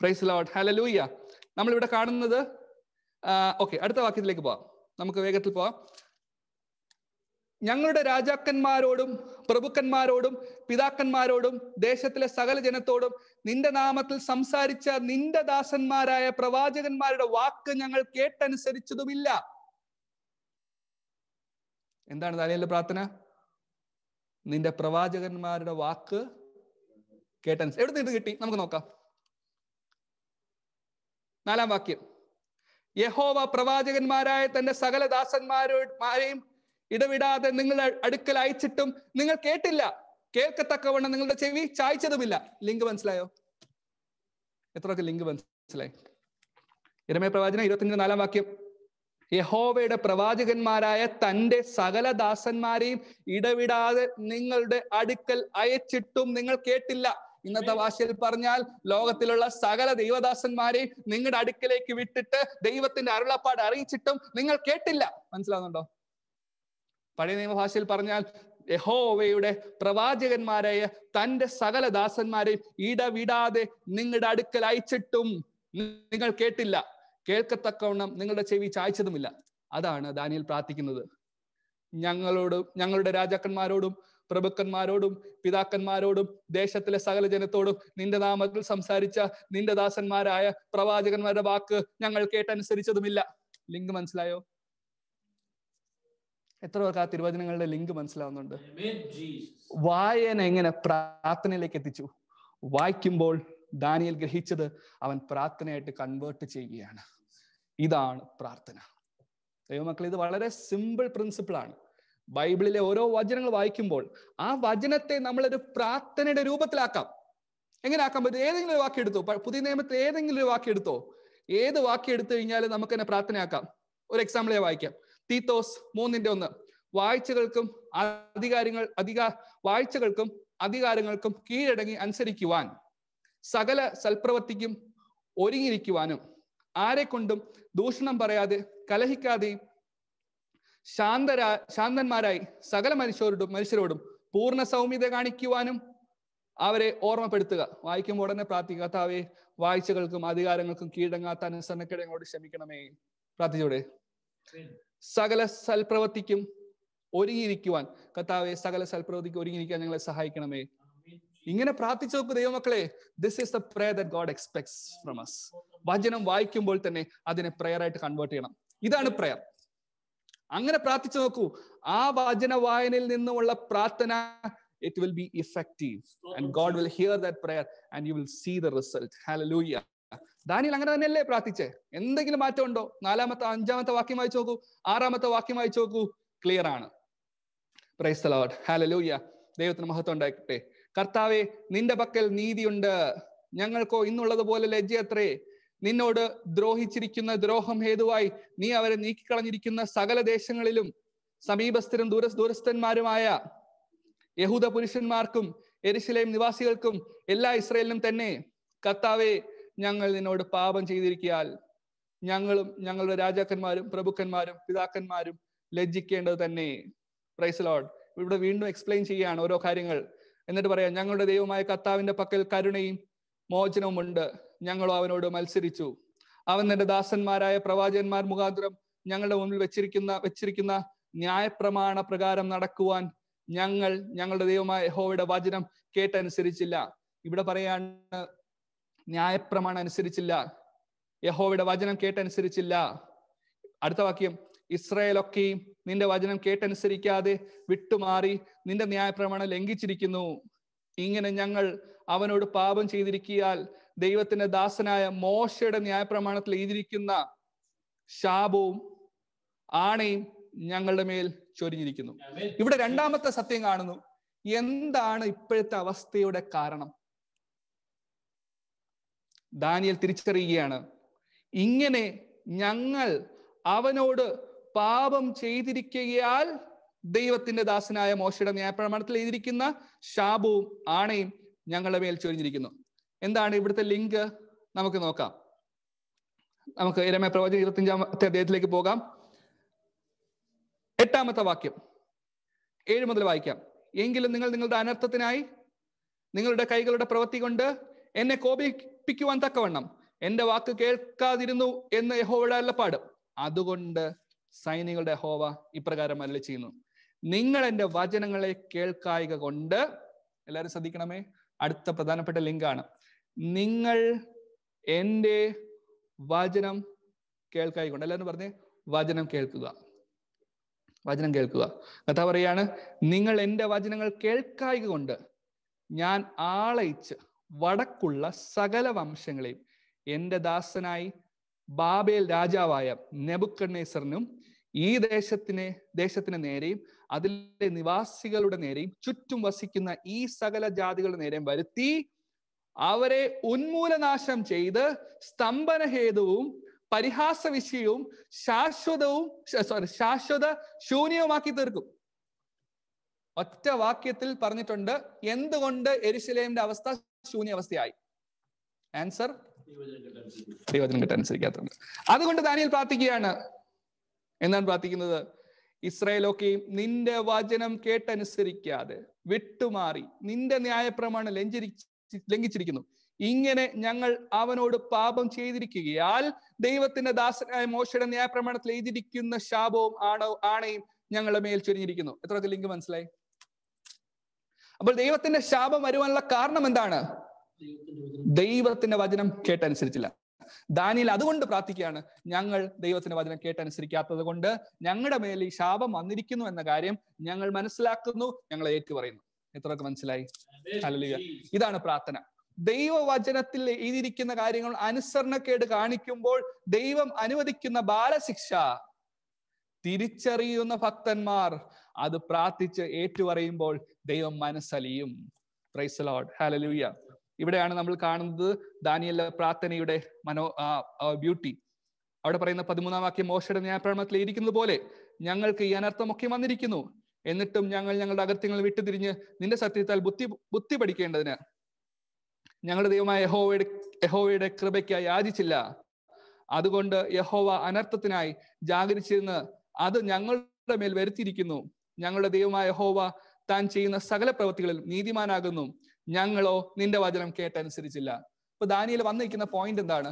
praise lord hallelujah നമ്മളിവിടെ കാണുന്നത് ഓക്കെ അടുത്ത വാക്യത്തിലേക്ക് പോവാം നമുക്ക് വേഗത്തിൽ പോവാം ഞങ്ങളുടെ രാജാക്കന്മാരോടും പ്രഭുക്കന്മാരോടും പിതാക്കന്മാരോടും ദേശത്തിലെ സകല ജനത്തോടും നിന്റെ നാമത്തിൽ സംസാരിച്ച നിന്റെ ദാസന്മാരായ പ്രവാചകന്മാരുടെ വാക്ക് ഞങ്ങൾ കേട്ടനുസരിച്ചതുമില്ല എന്താണ് ദാനിയലിന്റെ പ്രാർത്ഥന നിന്റെ പ്രവാചകന്മാരുടെ വാക്ക് കേട്ടനുസരി എവിടെ നിന്ന് കിട്ടി നമുക്ക് നോക്കാം നാലാം വാക്യം യഹോവ പ്രവാചകന്മാരായ തന്റെ സകല ദാസന്മാരെയും ഇടവിടാതെ നിങ്ങളുടെ അടുക്കൽ അയച്ചിട്ടും നിങ്ങൾ കേട്ടില്ല കേൾക്കത്തക്കവണ്ണം നിങ്ങളുടെ ചെവി ചായച്ചതുമില്ല ലിങ്ക് മനസ്സിലായോ എത്രയൊക്കെ ലിങ്ക് മനസ്സിലായി ഇരമേ പ്രവാചന ഇരുപത്തിയഞ്ചിന് നാലാം വാക്യം യഹോവയുടെ പ്രവാചകന്മാരായ തന്റെ സകല ദാസന്മാരെയും ഇടവിടാതെ നിങ്ങളുടെ അടുക്കൽ അയച്ചിട്ടും നിങ്ങൾ കേട്ടില്ല ഇന്നത്തെ ഭാഷയിൽ പറഞ്ഞാൽ ലോകത്തിലുള്ള സകല ദൈവദാസന്മാരെ നിങ്ങളുടെ അടുക്കലേക്ക് വിട്ടിട്ട് ദൈവത്തിന്റെ അരുളപ്പാട് അറിയിച്ചിട്ടും നിങ്ങൾ കേട്ടില്ല മനസ്സിലാവുന്നുണ്ടോ പഴയ നിയമഭാഷയിൽ പറഞ്ഞാൽ യഹോവയുടെ പ്രവാചകന്മാരായ തന്റെ സകല ദാസന്മാരെയും ഇടവിടാതെ നിങ്ങളുടെ അടുക്കൽ അയച്ചിട്ടും നിങ്ങൾ കേട്ടില്ല കേൾക്കത്തക്കവണ്ണം നിങ്ങളുടെ ചെവി ചായച്ചതുമില്ല അതാണ് ദാനിയൽ പ്രാർത്ഥിക്കുന്നത് ഞങ്ങളോട് ഞങ്ങളുടെ രാജാക്കന്മാരോടും പ്രഭുക്കന്മാരോടും പിതാക്കന്മാരോടും ദേശത്തിലെ സകല ജനത്തോടും നിന്റെ നാമത്തിൽ സംസാരിച്ച നിന്റെ ദാസന്മാരായ പ്രവാചകന്മാരുടെ വാക്ക് ഞങ്ങൾ കേട്ടനുസരിച്ചതുമില്ല ലിങ്ക് മനസ്സിലായോ എത്ര പേർക്ക് ആ തിരുവചനങ്ങളുടെ ലിങ്ക് മനസ്സിലാവുന്നുണ്ട് വായന എങ്ങനെ പ്രാർത്ഥനയിലേക്ക് എത്തിച്ചു വായിക്കുമ്പോൾ ദാനിയൽ ഗ്രഹിച്ചത് അവൻ പ്രാർത്ഥനയായിട്ട് കൺവേർട്ട് ചെയ്യുകയാണ് ഇതാണ് പ്രാർത്ഥന ദൈവമക്കൾ ഇത് വളരെ സിമ്പിൾ പ്രിൻസിപ്പിൾ ആണ് ബൈബിളിലെ ഓരോ വചനങ്ങൾ വായിക്കുമ്പോൾ ആ വചനത്തെ നമ്മളൊരു പ്രാർത്ഥനയുടെ രൂപത്തിലാക്കാം എങ്ങനെ ആക്കാൻ പറ്റും ഏതെങ്കിലും ഒരു വാക്യം പുതിയ നിയമത്തിൽ ഏതെങ്കിലും ഒരു വാക്യം എടുത്തോ ഏത് വാക്യം എടുത്തു കഴിഞ്ഞാൽ നമുക്ക് തന്നെ പ്രാർത്ഥനയാക്കാം ഒരു എക്സാമ്പിൾ ഞാൻ വായിക്കാം തീത്തോസ് മൂന്നിന്റെ ഒന്ന് വായിച്ചകൾക്കും അധികാരങ്ങൾ അധിക വായിച്ചകൾക്കും അധികാരങ്ങൾക്കും കീഴടങ്ങി അനുസരിക്കുവാൻ സകല സൽപ്രവർത്തിക്കും ഒരുങ്ങിയിരിക്കുവാനും ആരെക്കൊണ്ടും ദൂഷണം പറയാതെ കലഹിക്കാതെയും ശാന്തരാ ശാന്തന്മാരായി സകല മനുഷ്യരോടും മനുഷ്യരോടും പൂർണ്ണ സൗമ്യത കാണിക്കുവാനും അവരെ ഓർമ്മപ്പെടുത്തുക വായിക്കുമ്പോൾ ഉടനെ പ്രാർത്ഥിക്കുക കർത്താവെ വായിച്ചകൾക്കും അധികാരങ്ങൾക്കും കീഴടങ്ങാത്ത അനുസരണക്കിടങ്ങളോട് ക്ഷമിക്കണമേ പ്രാർത്ഥിച്ചൂടെ സകല സൽപ്രവൃത്തിക്കും ഒരുങ്ങിയിരിക്കുവാൻ കർത്താവെ സകല സൽപ്രവൃത്തിക്ക് ഒരുങ്ങിയിരിക്കാൻ ഞങ്ങളെ സഹായിക്കണമേ ഇങ്ങനെ പ്രാർത്ഥിച്ചു നോക്കൂ ദൈവമക്കളെ this is the prayer that God expects from us വചനം വായിക്കുമ്പോൾ തന്നെ അതിനെ ആയിട്ട് കൺവേർട്ട് ചെയ്യണം ഇതാണ് പ്രയർ അങ്ങനെ പ്രാർത്ഥിച്ചു നോക്കൂ ആ വചന വായനയിൽ നിന്നുമുള്ള പ്രാർത്ഥന it will be effective and God will hear that prayer and you will see the result hallelujah ദാനിയിൽ അങ്ങനെ തന്നെയല്ലേ പ്രാർത്ഥിച്ചേ എന്തെങ്കിലും മാറ്റമുണ്ടോ നാലാമത്തെ അഞ്ചാമത്തെ വാക്യം വായിച്ചു നോക്കൂ ആറാമത്തെ വാക്യം വായിച്ചു നോക്കൂ ക്ലിയർ ആണ് പ്രൈസ് തലോട്ട് ദൈവത്തിന് മഹത്വം ഉണ്ടായിക്കട്ടെ കർത്താവെ നിന്റെ പക്കൽ നീതിയുണ്ട് ഞങ്ങൾക്കോ ഇന്നുള്ളതുപോലെ ലജ്ജയത്രേ നിന്നോട് ദ്രോഹിച്ചിരിക്കുന്ന ദ്രോഹം ഹേതുവായി നീ അവരെ നീക്കിക്കളഞ്ഞിരിക്കുന്ന സകല ദേശങ്ങളിലും സമീപസ്ഥരും ദൂര ദൂരസ്ഥന്മാരുമായ യഹൂദ പുരുഷന്മാർക്കും എരിശിലയും നിവാസികൾക്കും എല്ലാ ഇസ്രയേലിനും തന്നെ കർത്താവെ ഞങ്ങൾ നിന്നോട് പാപം ചെയ്തിരിക്കയാൽ ഞങ്ങളും ഞങ്ങളുടെ രാജാക്കന്മാരും പ്രഭുക്കന്മാരും പിതാക്കന്മാരും ലജ്ജിക്കേണ്ടത് തന്നെ പ്രൈസ് ലോഡ് ഇവിടെ വീണ്ടും എക്സ്പ്ലെയിൻ ചെയ്യുകയാണ് ഓരോ കാര്യങ്ങൾ എന്നിട്ട് പറയാം ഞങ്ങളുടെ ദൈവമായ കർത്താവിന്റെ പക്കൽ കരുണയും മോചനവും ഉണ്ട് ഞങ്ങളും അവനോട് മത്സരിച്ചു അവൻ തന്റെ ദാസന്മാരായ പ്രവാചകന്മാർ മുഖാന്തരം ഞങ്ങളുടെ മുമ്പിൽ വെച്ചിരിക്കുന്ന വെച്ചിരിക്കുന്ന ന്യായപ്രമാണ പ്രകാരം നടക്കുവാൻ ഞങ്ങൾ ഞങ്ങളുടെ ദൈവമായ യഹോവയുടെ വചനം കേട്ടനുസരിച്ചില്ല ഇവിടെ പറയാണ് ന്യായപ്രമാണം അനുസരിച്ചില്ല യഹോവയുടെ വചനം കേട്ടനുസരിച്ചില്ല അടുത്ത വാക്യം ഇസ്രയേലൊക്കെയും നിന്റെ വചനം കേട്ടനുസരിക്കാതെ വിട്ടുമാറി നിന്റെ ന്യായപ്രമാണം ലംഘിച്ചിരിക്കുന്നു ഇങ്ങനെ ഞങ്ങൾ അവനോട് പാപം ചെയ്തിരിക്കിയാൽ ദൈവത്തിന്റെ ദാസനായ മോശയുടെ ന്യായപ്രമാണത്തിൽ എഴുതിയിരിക്കുന്ന ശാപവും ആണയും ഞങ്ങളുടെ മേൽ ചൊരിഞ്ഞിരിക്കുന്നു ഇവിടെ രണ്ടാമത്തെ സത്യം കാണുന്നു എന്താണ് ഇപ്പോഴത്തെ അവസ്ഥയുടെ കാരണം ദാനിയൽ തിരിച്ചറിയുകയാണ് ഇങ്ങനെ ഞങ്ങൾ അവനോട് പാപം ചെയ്തിരിക്കുകയാൽ ദൈവത്തിന്റെ ദാസനായ മോശയുടെ ന്യായപ്രമാണത്തിൽ എഴുതിയിരിക്കുന്ന ശാപവും ആണയും ഞങ്ങളുടെ മേൽ ചൊരിഞ്ഞിരിക്കുന്നു എന്താണ് ഇവിടുത്തെ ലിങ്ക് നമുക്ക് നോക്കാം നമുക്ക് ഇരമേ പ്രവചന ഇരുപത്തിയഞ്ചാമത്തെ അദ്ദേഹത്തിലേക്ക് പോകാം എട്ടാമത്തെ വാക്യം ഏഴ് മുതൽ വായിക്കാം എങ്കിലും നിങ്ങൾ നിങ്ങളുടെ അനർത്ഥത്തിനായി നിങ്ങളുടെ കൈകളുടെ പ്രവൃത്തി കൊണ്ട് എന്നെ കോപിപ്പിക്കുവാൻ തക്കവണ്ണം എന്റെ വാക്ക് കേൾക്കാതിരുന്നു എന്ന് യഹോവയുടെ അല്ലപ്പാട് അതുകൊണ്ട് സൈനികളുടെ ഹോവ ഇപ്രകാരം അല്ല ചെയ്യുന്നു നിങ്ങൾ എൻ്റെ വചനങ്ങളെ കേൾക്കായിക കൊണ്ട് എല്ലാവരും ശ്രദ്ധിക്കണമേ അടുത്ത പ്രധാനപ്പെട്ട ലിങ്കാണ് നിങ്ങൾ എൻ്റെ വചനം കേൾക്കായി കൊണ്ട് എല്ലാവരും പറഞ്ഞേ വചനം കേൾക്കുക വചനം കേൾക്കുക കഥ പറയാണ് നിങ്ങൾ എൻ്റെ വചനങ്ങൾ കേൾക്കായി കൊണ്ട് ഞാൻ ആളയിച്ച് വടക്കുള്ള സകല വംശങ്ങളെയും എൻ്റെ ദാസനായി ബാബേൽ രാജാവായ നെബുക്കണ്ണേസറിനും ഈ ദേശത്തിനെ ദേശത്തിന് നേരെയും അതിലെ നിവാസികളുടെ നേരെയും ചുറ്റും വസിക്കുന്ന ഈ സകല ജാതികളുടെ നേരെയും വരുത്തി അവരെ ഉന്മൂലനാശം ചെയ്ത് സ്തംഭനഹേതുവും പരിഹാസ വിഷയവും ശാശ്വതവും സോറി ശാശ്വത ശൂന്യവുമാക്കി തീർക്കും ഒറ്റ വാക്യത്തിൽ പറഞ്ഞിട്ടുണ്ട് എന്തുകൊണ്ട് എരിശിലേമിന്റെ അവസ്ഥ ശൂന്യാവസ്ഥയായി ആൻസർ ദൈവജനം കിട്ടാനുസരിക്കാത്തത് അതുകൊണ്ട് ദാനിയൽ പ്രാർത്ഥിക്കുകയാണ് എന്നാണ് പ്രാർത്ഥിക്കുന്നത് ഇസ്രയേലൊക്കെയും നിന്റെ വചനം കേട്ടനുസരിക്കാതെ വിട്ടുമാറി നിന്റെ ന്യായപ്രമാണം ലംഘിരി ലംഘിച്ചിരിക്കുന്നു ഇങ്ങനെ ഞങ്ങൾ അവനോട് പാപം ചെയ്തിരിക്കുകയാൽ ദൈവത്തിന്റെ ദാസനായ മോശയുടെ ന്യായപ്രമാണത്തിൽ എഴുതിയിരിക്കുന്ന ശാപവും ആണോ ആണയും ഞങ്ങളുടെ മേൽ ചൊരിഞ്ഞിരിക്കുന്നു എത്രയൊക്കെ ലിങ്ക് മനസ്സിലായി അപ്പോൾ ദൈവത്തിന്റെ ശാപം വരുവാനുള്ള കാരണം എന്താണ് ദൈവത്തിന്റെ വചനം കേട്ടനുസരിച്ചില്ല ദാനിയിൽ അതുകൊണ്ട് പ്രാർത്ഥിക്കുകയാണ് ഞങ്ങൾ ദൈവത്തിന്റെ വചനം കേട്ടനുസരിക്കാത്തത് കൊണ്ട് ഞങ്ങളുടെ മേൽ ഈ ശാപം വന്നിരിക്കുന്നു എന്ന കാര്യം ഞങ്ങൾ മനസ്സിലാക്കുന്നു ഞങ്ങൾ ഏറ്റു പറയുന്നു എത്രയൊക്കെ മനസ്സിലായി അല്ലിക ഇതാണ് പ്രാർത്ഥന ദൈവവചനത്തിൽ എഴുതിയിരിക്കുന്ന കാര്യങ്ങൾ അനുസരണക്കേട് കാണിക്കുമ്പോൾ ദൈവം അനുവദിക്കുന്ന ബാലശിക്ഷ തിരിച്ചറിയുന്ന ഭക്തന്മാർ അത് പ്രാർത്ഥിച്ച് ഏറ്റുപറയുമ്പോൾ ദൈവം മനസ്സലിയും പ്രൈസ് ലോഡ് ഹാലലൂയ ഇവിടെയാണ് നമ്മൾ കാണുന്നത് ദാനിയല്ല പ്രാർത്ഥനയുടെ മനോ ബ്യൂട്ടി അവിടെ പറയുന്ന പതിമൂന്നാം വാക്യം മോശയുടെ ന്യായപ്രമാണത്തിൽ ഇരിക്കുന്നത് പോലെ ഞങ്ങൾക്ക് ഈ അനർത്ഥമൊക്കെ വന്നിരിക്കുന്നു എന്നിട്ടും ഞങ്ങൾ ഞങ്ങളുടെ അകത്യങ്ങൾ വിട്ടുതിരിഞ്ഞ് നിന്റെ സത്യത്താൽ ബുദ്ധി ബുദ്ധി പഠിക്കേണ്ടതിന് ഞങ്ങളുടെ ദൈവമായ യഹോവയുടെ യഹോവയുടെ കൃപയ്ക്കായി യാചിച്ചില്ല അതുകൊണ്ട് യഹോവ അനർത്ഥത്തിനായി ജാഗരിച്ചിരുന്ന് അത് ഞങ്ങളുടെ മേൽ വരുത്തിയിരിക്കുന്നു ഞങ്ങളുടെ ദൈവമായ ഹോവ താൻ ചെയ്യുന്ന സകല പ്രവൃത്തികളിൽ നീതിമാനാകുന്നു ഞങ്ങളോ നിന്റെ വചനം കേട്ടനുസരിച്ചില്ല ഇപ്പൊ ദാനിയിൽ വന്നിരിക്കുന്ന പോയിന്റ് എന്താണ്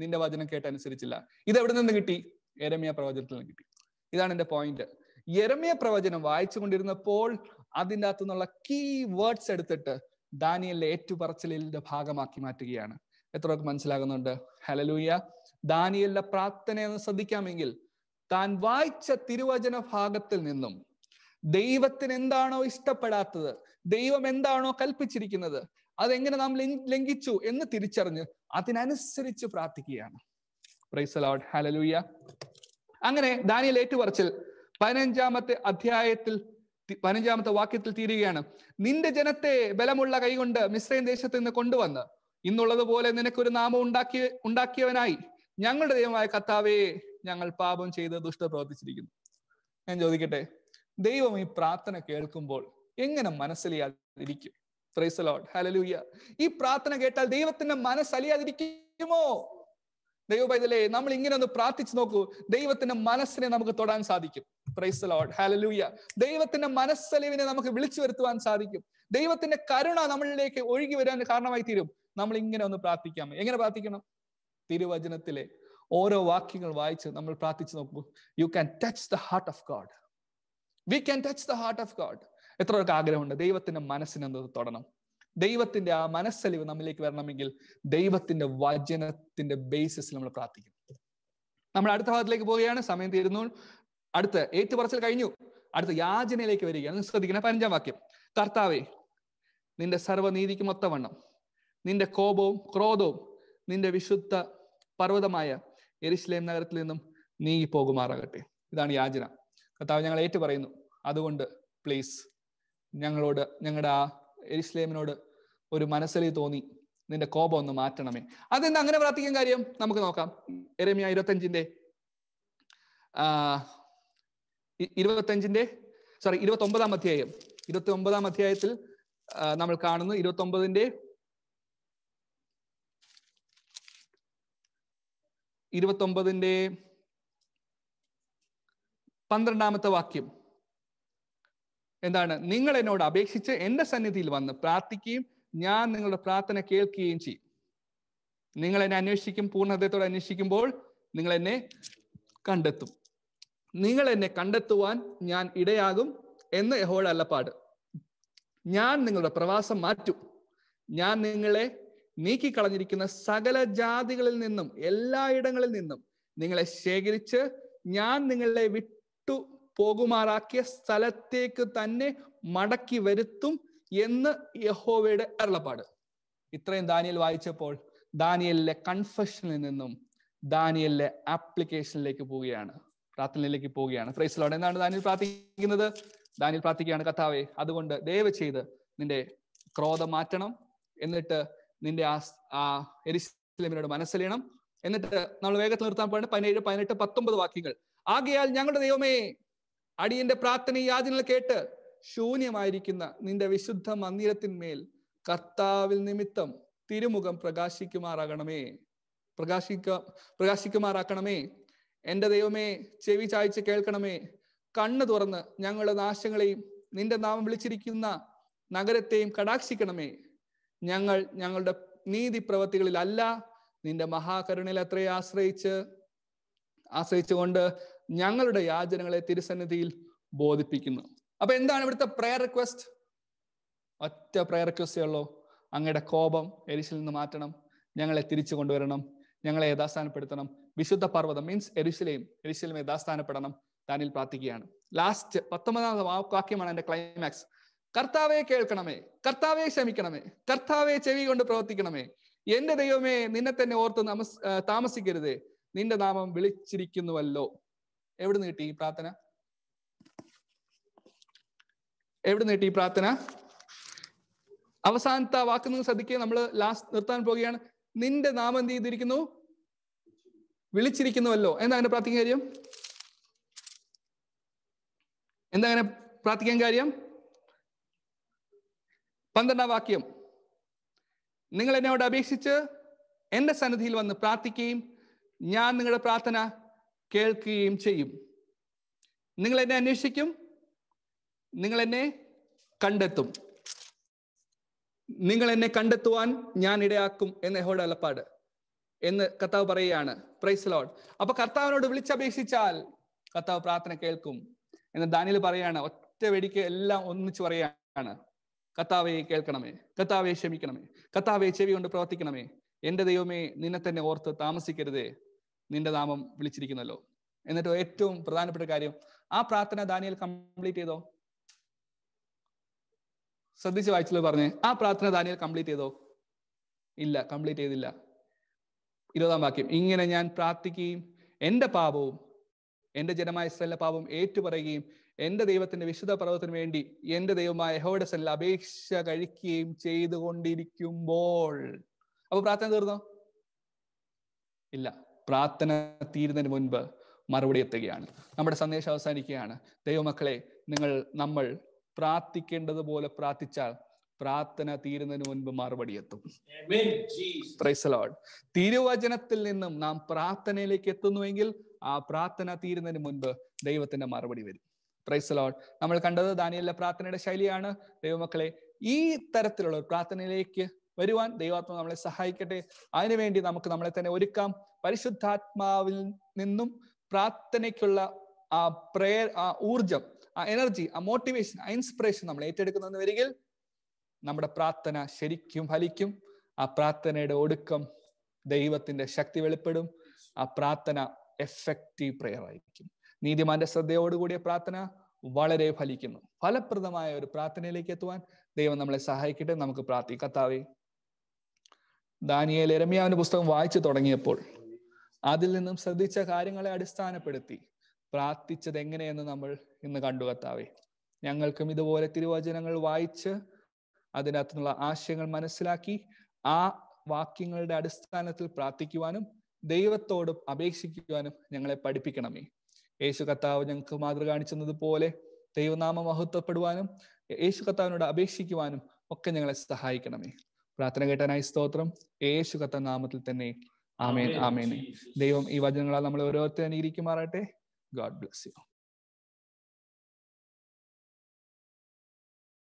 നിന്റെ വചനം കേട്ടനുസരിച്ചില്ല ഇത് എവിടെ നിന്ന് കിട്ടി എരമിയ പ്രവചനത്തിൽ നിന്ന് കിട്ടി ഇതാണ് എന്റെ പോയിന്റ് എരമിയ പ്രവചനം വായിച്ചു കൊണ്ടിരുന്നപ്പോൾ അതിൻ്റെ അകത്തുനിന്നുള്ള കീ വേർഡ്സ് എടുത്തിട്ട് ദാനിയലിന്റെ ഏറ്റുപറച്ചിലിന്റെ ഭാഗമാക്കി മാറ്റുകയാണ് എത്ര മനസ്സിലാകുന്നുണ്ട് ഹലലൂയ ദാനിയലിന്റെ പ്രാർത്ഥന എന്ന് ശ്രദ്ധിക്കാമെങ്കിൽ താൻ വായിച്ച തിരുവചന ഭാഗത്തിൽ നിന്നും ദൈവത്തിന് എന്താണോ ഇഷ്ടപ്പെടാത്തത് ദൈവം എന്താണോ കൽപ്പിച്ചിരിക്കുന്നത് അതെങ്ങനെ നാം ലംഘിച്ചു എന്ന് തിരിച്ചറിഞ്ഞ് അതിനനുസരിച്ച് പ്രാർത്ഥിക്കുകയാണ് അങ്ങനെ ദാനിയൽ ഏറ്റുപറച്ചിൽ പതിനഞ്ചാമത്തെ അധ്യായത്തിൽ പതിനഞ്ചാമത്തെ വാക്യത്തിൽ തീരുകയാണ് നിന്റെ ജനത്തെ ബലമുള്ള കൈകൊണ്ട് മിശ്രൈൻ ദേശത്ത് നിന്ന് കൊണ്ടുവന്ന് ഇന്നുള്ളതുപോലെ നിനക്കൊരു നാമം ഉണ്ടാക്കി ഉണ്ടാക്കിയവനായി ഞങ്ങളുടെ ദൈവമായ കർത്താവേ ഞങ്ങൾ പാപം ചെയ്ത് ദുഷ്ട പ്രവർത്തിച്ചിരിക്കുന്നു ഞാൻ ചോദിക്കട്ടെ ദൈവം ഈ പ്രാർത്ഥന കേൾക്കുമ്പോൾ എങ്ങനെ മനസ്സലിയാതിരിക്കും പ്രൈസ് ഹലലൂയ ഈ പ്രാർത്ഥന കേട്ടാൽ ദൈവത്തിന്റെ മനസ്സലിയാതിരിക്കുമോ ദൈവപൈതലേ നമ്മൾ ഇങ്ങനെ ഒന്ന് പ്രാർത്ഥിച്ചു നോക്കൂ ദൈവത്തിന്റെ മനസ്സിനെ നമുക്ക് തൊടാൻ സാധിക്കും പ്രൈസ് ലോഡ് ഹാലലൂയ ദൈവത്തിന്റെ മനസ്സലിവിനെ നമുക്ക് വിളിച്ചു വരുത്തുവാൻ സാധിക്കും ദൈവത്തിന്റെ കരുണ നമ്മളിലേക്ക് ഒഴുകി വരാൻ കാരണമായി തീരും നമ്മൾ ഇങ്ങനെ ഒന്ന് പ്രാർത്ഥിക്കാം എങ്ങനെ പ്രാർത്ഥിക്കണം തിരുവചനത്തിലെ ഓരോ വാക്യങ്ങൾ വായിച്ച് നമ്മൾ പ്രാർത്ഥിച്ചു നോക്കൂ you can touch the heart of God we can touch the heart of God എത്ര പേർക്ക് ആഗ്രഹമുണ്ട് ദൈവത്തിന്റെ മനസ്സിനെന്ത് തൊടണം ദൈവത്തിന്റെ ആ മനസ്സലിവ് നമ്മിലേക്ക് വരണമെങ്കിൽ ദൈവത്തിന്റെ വചനത്തിന്റെ ബേസിസിൽ നമ്മൾ പ്രാർത്ഥിക്കും നമ്മൾ അടുത്ത ഭാഗത്തിലേക്ക് പോവുകയാണ് സമയം തീരുന്നു അടുത്ത് ഏറ്റു പറച്ചിൽ കഴിഞ്ഞു അടുത്ത യാചനയിലേക്ക് വരികയാണ് ശ്രദ്ധിക്കണം പതിനഞ്ചാം വാക്യം കർത്താവേ നിന്റെ സർവനീതിക്ക് മൊത്തവണ്ണം നിന്റെ കോപവും ക്രോധവും നിന്റെ വിശുദ്ധ പർവ്വതമായ എരിശ്ലേം നഗരത്തിൽ നിന്നും നീങ്ങി പോകുമാറാകട്ടെ ഇതാണ് യാചന കർത്താവ് ഞങ്ങൾ ഏറ്റു പറയുന്നു അതുകൊണ്ട് പ്ലീസ് ഞങ്ങളോട് ഞങ്ങളുടെ ആ എരിസ്ലേമിനോട് ഒരു മനസ്സിലേ തോന്നി നിന്റെ കോപം ഒന്ന് മാറ്റണമേ അതെന്താ അങ്ങനെ പ്രാർത്ഥിക്കാൻ കാര്യം നമുക്ക് നോക്കാം എരമിയ ഇരുപത്തഞ്ചിന്റെ ഇരുപത്തഞ്ചിന്റെ സോറി ഇരുപത്തി ഒമ്പതാം അധ്യായം ഇരുപത്തി ഒമ്പതാം അധ്യായത്തിൽ നമ്മൾ കാണുന്നു ഇരുപത്തി ഒമ്പതിന്റെ ഇരുപത്തി ഒമ്പതിന്റെ പന്ത്രണ്ടാമത്തെ വാക്യം എന്താണ് നിങ്ങൾ എന്നോട് അപേക്ഷിച്ച് എൻ്റെ സന്നിധിയിൽ വന്ന് പ്രാർത്ഥിക്കുകയും ഞാൻ നിങ്ങളുടെ പ്രാർത്ഥന കേൾക്കുകയും ചെയ്യും നിങ്ങൾ എന്നെ അന്വേഷിക്കും പൂർണ്ണ അന്വേഷിക്കുമ്പോൾ നിങ്ങൾ എന്നെ കണ്ടെത്തും നിങ്ങൾ എന്നെ കണ്ടെത്തുവാൻ ഞാൻ ഇടയാകും എന്ന് യഹോയുടെ അല്ലപ്പാട് ഞാൻ നിങ്ങളുടെ പ്രവാസം മാറ്റും ഞാൻ നിങ്ങളെ നീക്കിക്കളഞ്ഞിരിക്കുന്ന സകല ജാതികളിൽ നിന്നും എല്ലായിടങ്ങളിൽ നിന്നും നിങ്ങളെ ശേഖരിച്ച് ഞാൻ നിങ്ങളെ വിട്ട് പോകുമാറാക്കിയ സ്ഥലത്തേക്ക് തന്നെ മടക്കി വരുത്തും എന്ന് യഹോവയുടെ അരുളപ്പാട് ഇത്രയും ദാനിയൽ വായിച്ചപ്പോൾ ദാനിയലിലെ കൺഫഷനിൽ നിന്നും ദാനിയലിലെ ആപ്ലിക്കേഷനിലേക്ക് പോവുകയാണ് പ്രാർത്ഥനയിലേക്ക് പോവുകയാണ് ഫ്രൈസിലോട് എന്താണ് ദാനിയൽ പ്രാർത്ഥിക്കുന്നത് ദാനിയൽ പ്രാർത്ഥിക്കുകയാണ് കഥാവെ അതുകൊണ്ട് ദയവ് ചെയ്ത് നിന്റെ ക്രോധം മാറ്റണം എന്നിട്ട് നിന്റെ ആ ആ എരിശിലമിനോട് എന്നിട്ട് നമ്മൾ വേഗത്തിൽ നിർത്താൻ പോകേണ്ട പതിനേഴ് പതിനെട്ട് പത്തൊമ്പത് വാക്യങ്ങൾ ആകയാൽ ഞങ്ങളുടെ ദൈവമേ അടിയന്റെ പ്രാർത്ഥന യാചനകൾ കേട്ട് ശൂന്യമായിരിക്കുന്ന നിന്റെ വിശുദ്ധ മന്ദിരത്തിന്മേൽ കർത്താവിൽ നിമിത്തം തിരുമുഖം പ്രകാശിക്കുമാറാകണമേ പ്രകാശിക്ക പ്രകാശിക്കുമാറാക്കണമേ എൻ്റെ ദൈവമേ ചെവി ചായച്ച് കേൾക്കണമേ കണ്ണ് തുറന്ന് ഞങ്ങളുടെ നാശങ്ങളെയും നിന്റെ നാമം വിളിച്ചിരിക്കുന്ന നഗരത്തെയും കടാക്ഷിക്കണമേ ഞങ്ങൾ ഞങ്ങളുടെ നീതി പ്രവൃത്തികളിൽ നിന്റെ മഹാകരുണയിൽ അത്രയും ആശ്രയിച്ച് ആശ്രയിച്ചുകൊണ്ട് ഞങ്ങളുടെ യാചനകളെ തിരുസന്നിധിയിൽ ബോധിപ്പിക്കുന്നു അപ്പൊ എന്താണ് ഇവിടുത്തെ പ്രയർ റിക്വസ്റ്റ് ഒറ്റ പ്രയർ റിക്വസ്റ്റേ ഉള്ളൂ അങ്ങയുടെ കോപം എരിശിൽ നിന്ന് മാറ്റണം ഞങ്ങളെ തിരിച്ചു കൊണ്ടുവരണം ഞങ്ങളെ യഥാസ്ഥാനപ്പെടുത്തണം വിശുദ്ധ പർവ്വതം മീൻസ് എരിശിലെയും എരിശിലും യഥാസ്ഥാനപ്പെടണം ദാനിൽ പ്രാർത്ഥിക്കുകയാണ് ലാസ്റ്റ് പത്തൊമ്പതാമത് വാക്യമാണ് എന്റെ ക്ലൈമാക്സ് കർത്താവെ കേൾക്കണമേ കർത്താവെ ക്ഷമിക്കണമേ കർത്താവെ ചെവി കൊണ്ട് പ്രവർത്തിക്കണമേ എന്റെ ദൈവമേ നിന്നെ തന്നെ ഓർത്ത് നമസ് താമസിക്കരുത് നിന്റെ നാമം വിളിച്ചിരിക്കുന്നുവല്ലോ എവിടെ കിട്ടി ഈ പ്രാർത്ഥന എവിടെ കിട്ടി ഈ പ്രാർത്ഥന അവസാനത്തെ വാക്ക് നിങ്ങൾ ശ്രദ്ധിക്കുക നമ്മൾ ലാസ്റ്റ് നിർത്താൻ പോവുകയാണ് നിന്റെ നാമം എന്ത് ചെയ്തിരിക്കുന്നു വിളിച്ചിരിക്കുന്നുവല്ലോ എന്താ അങ്ങനെ പ്രാർത്ഥിക്കാൻ കാര്യം എന്താ അങ്ങനെ പ്രാർത്ഥിക്കാൻ കാര്യം പന്ത്രണ്ടാം വാക്യം നിങ്ങൾ എന്നോട് അപേക്ഷിച്ച് എൻ്റെ സന്നിധിയിൽ വന്ന് പ്രാർത്ഥിക്കുകയും ഞാൻ നിങ്ങളുടെ പ്രാർത്ഥന കേൾക്കുകയും ചെയ്യും നിങ്ങൾ എന്നെ അന്വേഷിക്കും നിങ്ങൾ എന്നെ കണ്ടെത്തും നിങ്ങൾ എന്നെ കണ്ടെത്തുവാൻ ഞാൻ ഇടയാക്കും എന്ന യഹോയുടെ അലപ്പാട് എന്ന് കർത്താവ് പറയുകയാണ് പ്രൈസ് ലോഡ് അപ്പൊ കർത്താവിനോട് വിളിച്ചപേക്ഷിച്ചാൽ കർത്താവ് പ്രാർത്ഥന കേൾക്കും എന്ന് ദാനിയിൽ പറയാണ് ഒറ്റ വെടിക്ക് എല്ലാം ഒന്നിച്ചു പറയാണ് കർത്താവെ കേൾക്കണമേ കർത്താവെ ക്ഷമിക്കണമേ കർത്താവെ ചെവി കൊണ്ട് പ്രവർത്തിക്കണമേ എൻ്റെ ദൈവമേ നിന്നെ തന്നെ ഓർത്ത് താമസിക്കരുതേ നിന്റെ നാമം വിളിച്ചിരിക്കുന്നല്ലോ എന്നിട്ട് ഏറ്റവും പ്രധാനപ്പെട്ട കാര്യം ആ പ്രാർത്ഥന ദാനിയൽ കംപ്ലീറ്റ് ചെയ്തോ ശ്രദ്ധിച്ച് വായിച്ചല്ലോ പറഞ്ഞേ ആ പ്രാർത്ഥന ദാനിയൽ കംപ്ലീറ്റ് ചെയ്തോ ഇല്ല കംപ്ലീറ്റ് ചെയ്തില്ല ഇരുപതാം വാക്യം ഇങ്ങനെ ഞാൻ പ്രാർത്ഥിക്കുകയും എൻ്റെ പാപവും എൻ്റെ ജനമായ സ്ഥല പാപം ഏറ്റുപറയുകയും എൻ്റെ ദൈവത്തിന്റെ വിശുദ്ധ പർവ്വത്തിന് വേണ്ടി എൻ്റെ ദൈവമായ യഹോയുടെ സെല്ലിൽ അപേക്ഷ കഴിക്കുകയും ചെയ്തുകൊണ്ടിരിക്കുമ്പോൾ അപ്പൊ പ്രാർത്ഥന തീർന്നോ ഇല്ല പ്രാർത്ഥന തീരുന്നതിന് മുൻപ് മറുപടി എത്തുകയാണ് നമ്മുടെ സന്ദേശം അവസാനിക്കുകയാണ് ദൈവമക്കളെ നിങ്ങൾ നമ്മൾ പ്രാർത്ഥിക്കേണ്ടതുപോലെ പ്രാർത്ഥിച്ചാൽ പ്രാർത്ഥന തീരുന്നതിന് മുൻപ് മറുപടി എത്തും തിരുവചനത്തിൽ നിന്നും നാം പ്രാർത്ഥനയിലേക്ക് എത്തുന്നുവെങ്കിൽ ആ പ്രാർത്ഥന തീരുന്നതിന് മുൻപ് ദൈവത്തിന്റെ മറുപടി വരും പ്രൈസലോട്ട് നമ്മൾ കണ്ടത് ദാനിയലിലെ പ്രാർത്ഥനയുടെ ശൈലിയാണ് ദൈവമക്കളെ ഈ തരത്തിലുള്ള പ്രാർത്ഥനയിലേക്ക് വരുവാൻ ദൈവാത്മ നമ്മളെ സഹായിക്കട്ടെ അതിനുവേണ്ടി നമുക്ക് നമ്മളെ തന്നെ ഒരുക്കാം പരിശുദ്ധാത്മാവിൽ നിന്നും പ്രാർത്ഥനയ്ക്കുള്ള ആ പ്രേ ആ ഊർജം ആ എനർജി ആ മോട്ടിവേഷൻ ആ ഇൻസ്പിറേഷൻ നമ്മൾ ഏറ്റെടുക്കുന്നതെന്ന് വരികിൽ നമ്മുടെ പ്രാർത്ഥന ശരിക്കും ഫലിക്കും ആ പ്രാർത്ഥനയുടെ ഒടുക്കം ദൈവത്തിന്റെ ശക്തി വെളിപ്പെടും ആ പ്രാർത്ഥന എഫക്റ്റീവ് പ്രെയർ ആയിരിക്കും നീതിമാന്റെ ശ്രദ്ധയോടുകൂടിയ പ്രാർത്ഥന വളരെ ഫലിക്കുന്നു ഫലപ്രദമായ ഒരു പ്രാർത്ഥനയിലേക്ക് എത്തുവാൻ ദൈവം നമ്മളെ സഹായിക്കട്ടെ നമുക്ക് പ്രാർത്ഥി കത്താവേ ദാനിയേൽ എരമ്യാവിന്റെ പുസ്തകം വായിച്ചു തുടങ്ങിയപ്പോൾ അതിൽ നിന്നും ശ്രദ്ധിച്ച കാര്യങ്ങളെ അടിസ്ഥാനപ്പെടുത്തി പ്രാർത്ഥിച്ചത് എങ്ങനെയെന്ന് നമ്മൾ ഇന്ന് കണ്ടു കത്താവേ ഞങ്ങൾക്കും ഇതുപോലെ തിരുവചനങ്ങൾ വായിച്ച് അതിനകത്തുള്ള ആശയങ്ങൾ മനസ്സിലാക്കി ആ വാക്യങ്ങളുടെ അടിസ്ഥാനത്തിൽ പ്രാർത്ഥിക്കുവാനും ദൈവത്തോട് അപേക്ഷിക്കുവാനും ഞങ്ങളെ പഠിപ്പിക്കണമേ യേശു കർത്താവ് ഞങ്ങൾക്ക് മാതൃ കാണിച്ചത് പോലെ ദൈവനാമം മഹത്വപ്പെടുവാനും യേശു കത്താവിനോട് അപേക്ഷിക്കുവാനും ഒക്കെ ഞങ്ങളെ സഹായിക്കണമേ പ്രാർത്ഥന കേട്ടാനായി സ്തോത്രം യേശു കത്ത നാമത്തിൽ തന്നെ ആമേൻ ആമേൻ ദൈവം ഈ വചനങ്ങളാൽ നമ്മൾ ഓരോരുത്തരും അനുകരിക്കുമാറാട്ടെ ഗോഡ് ബ്ലസ് യു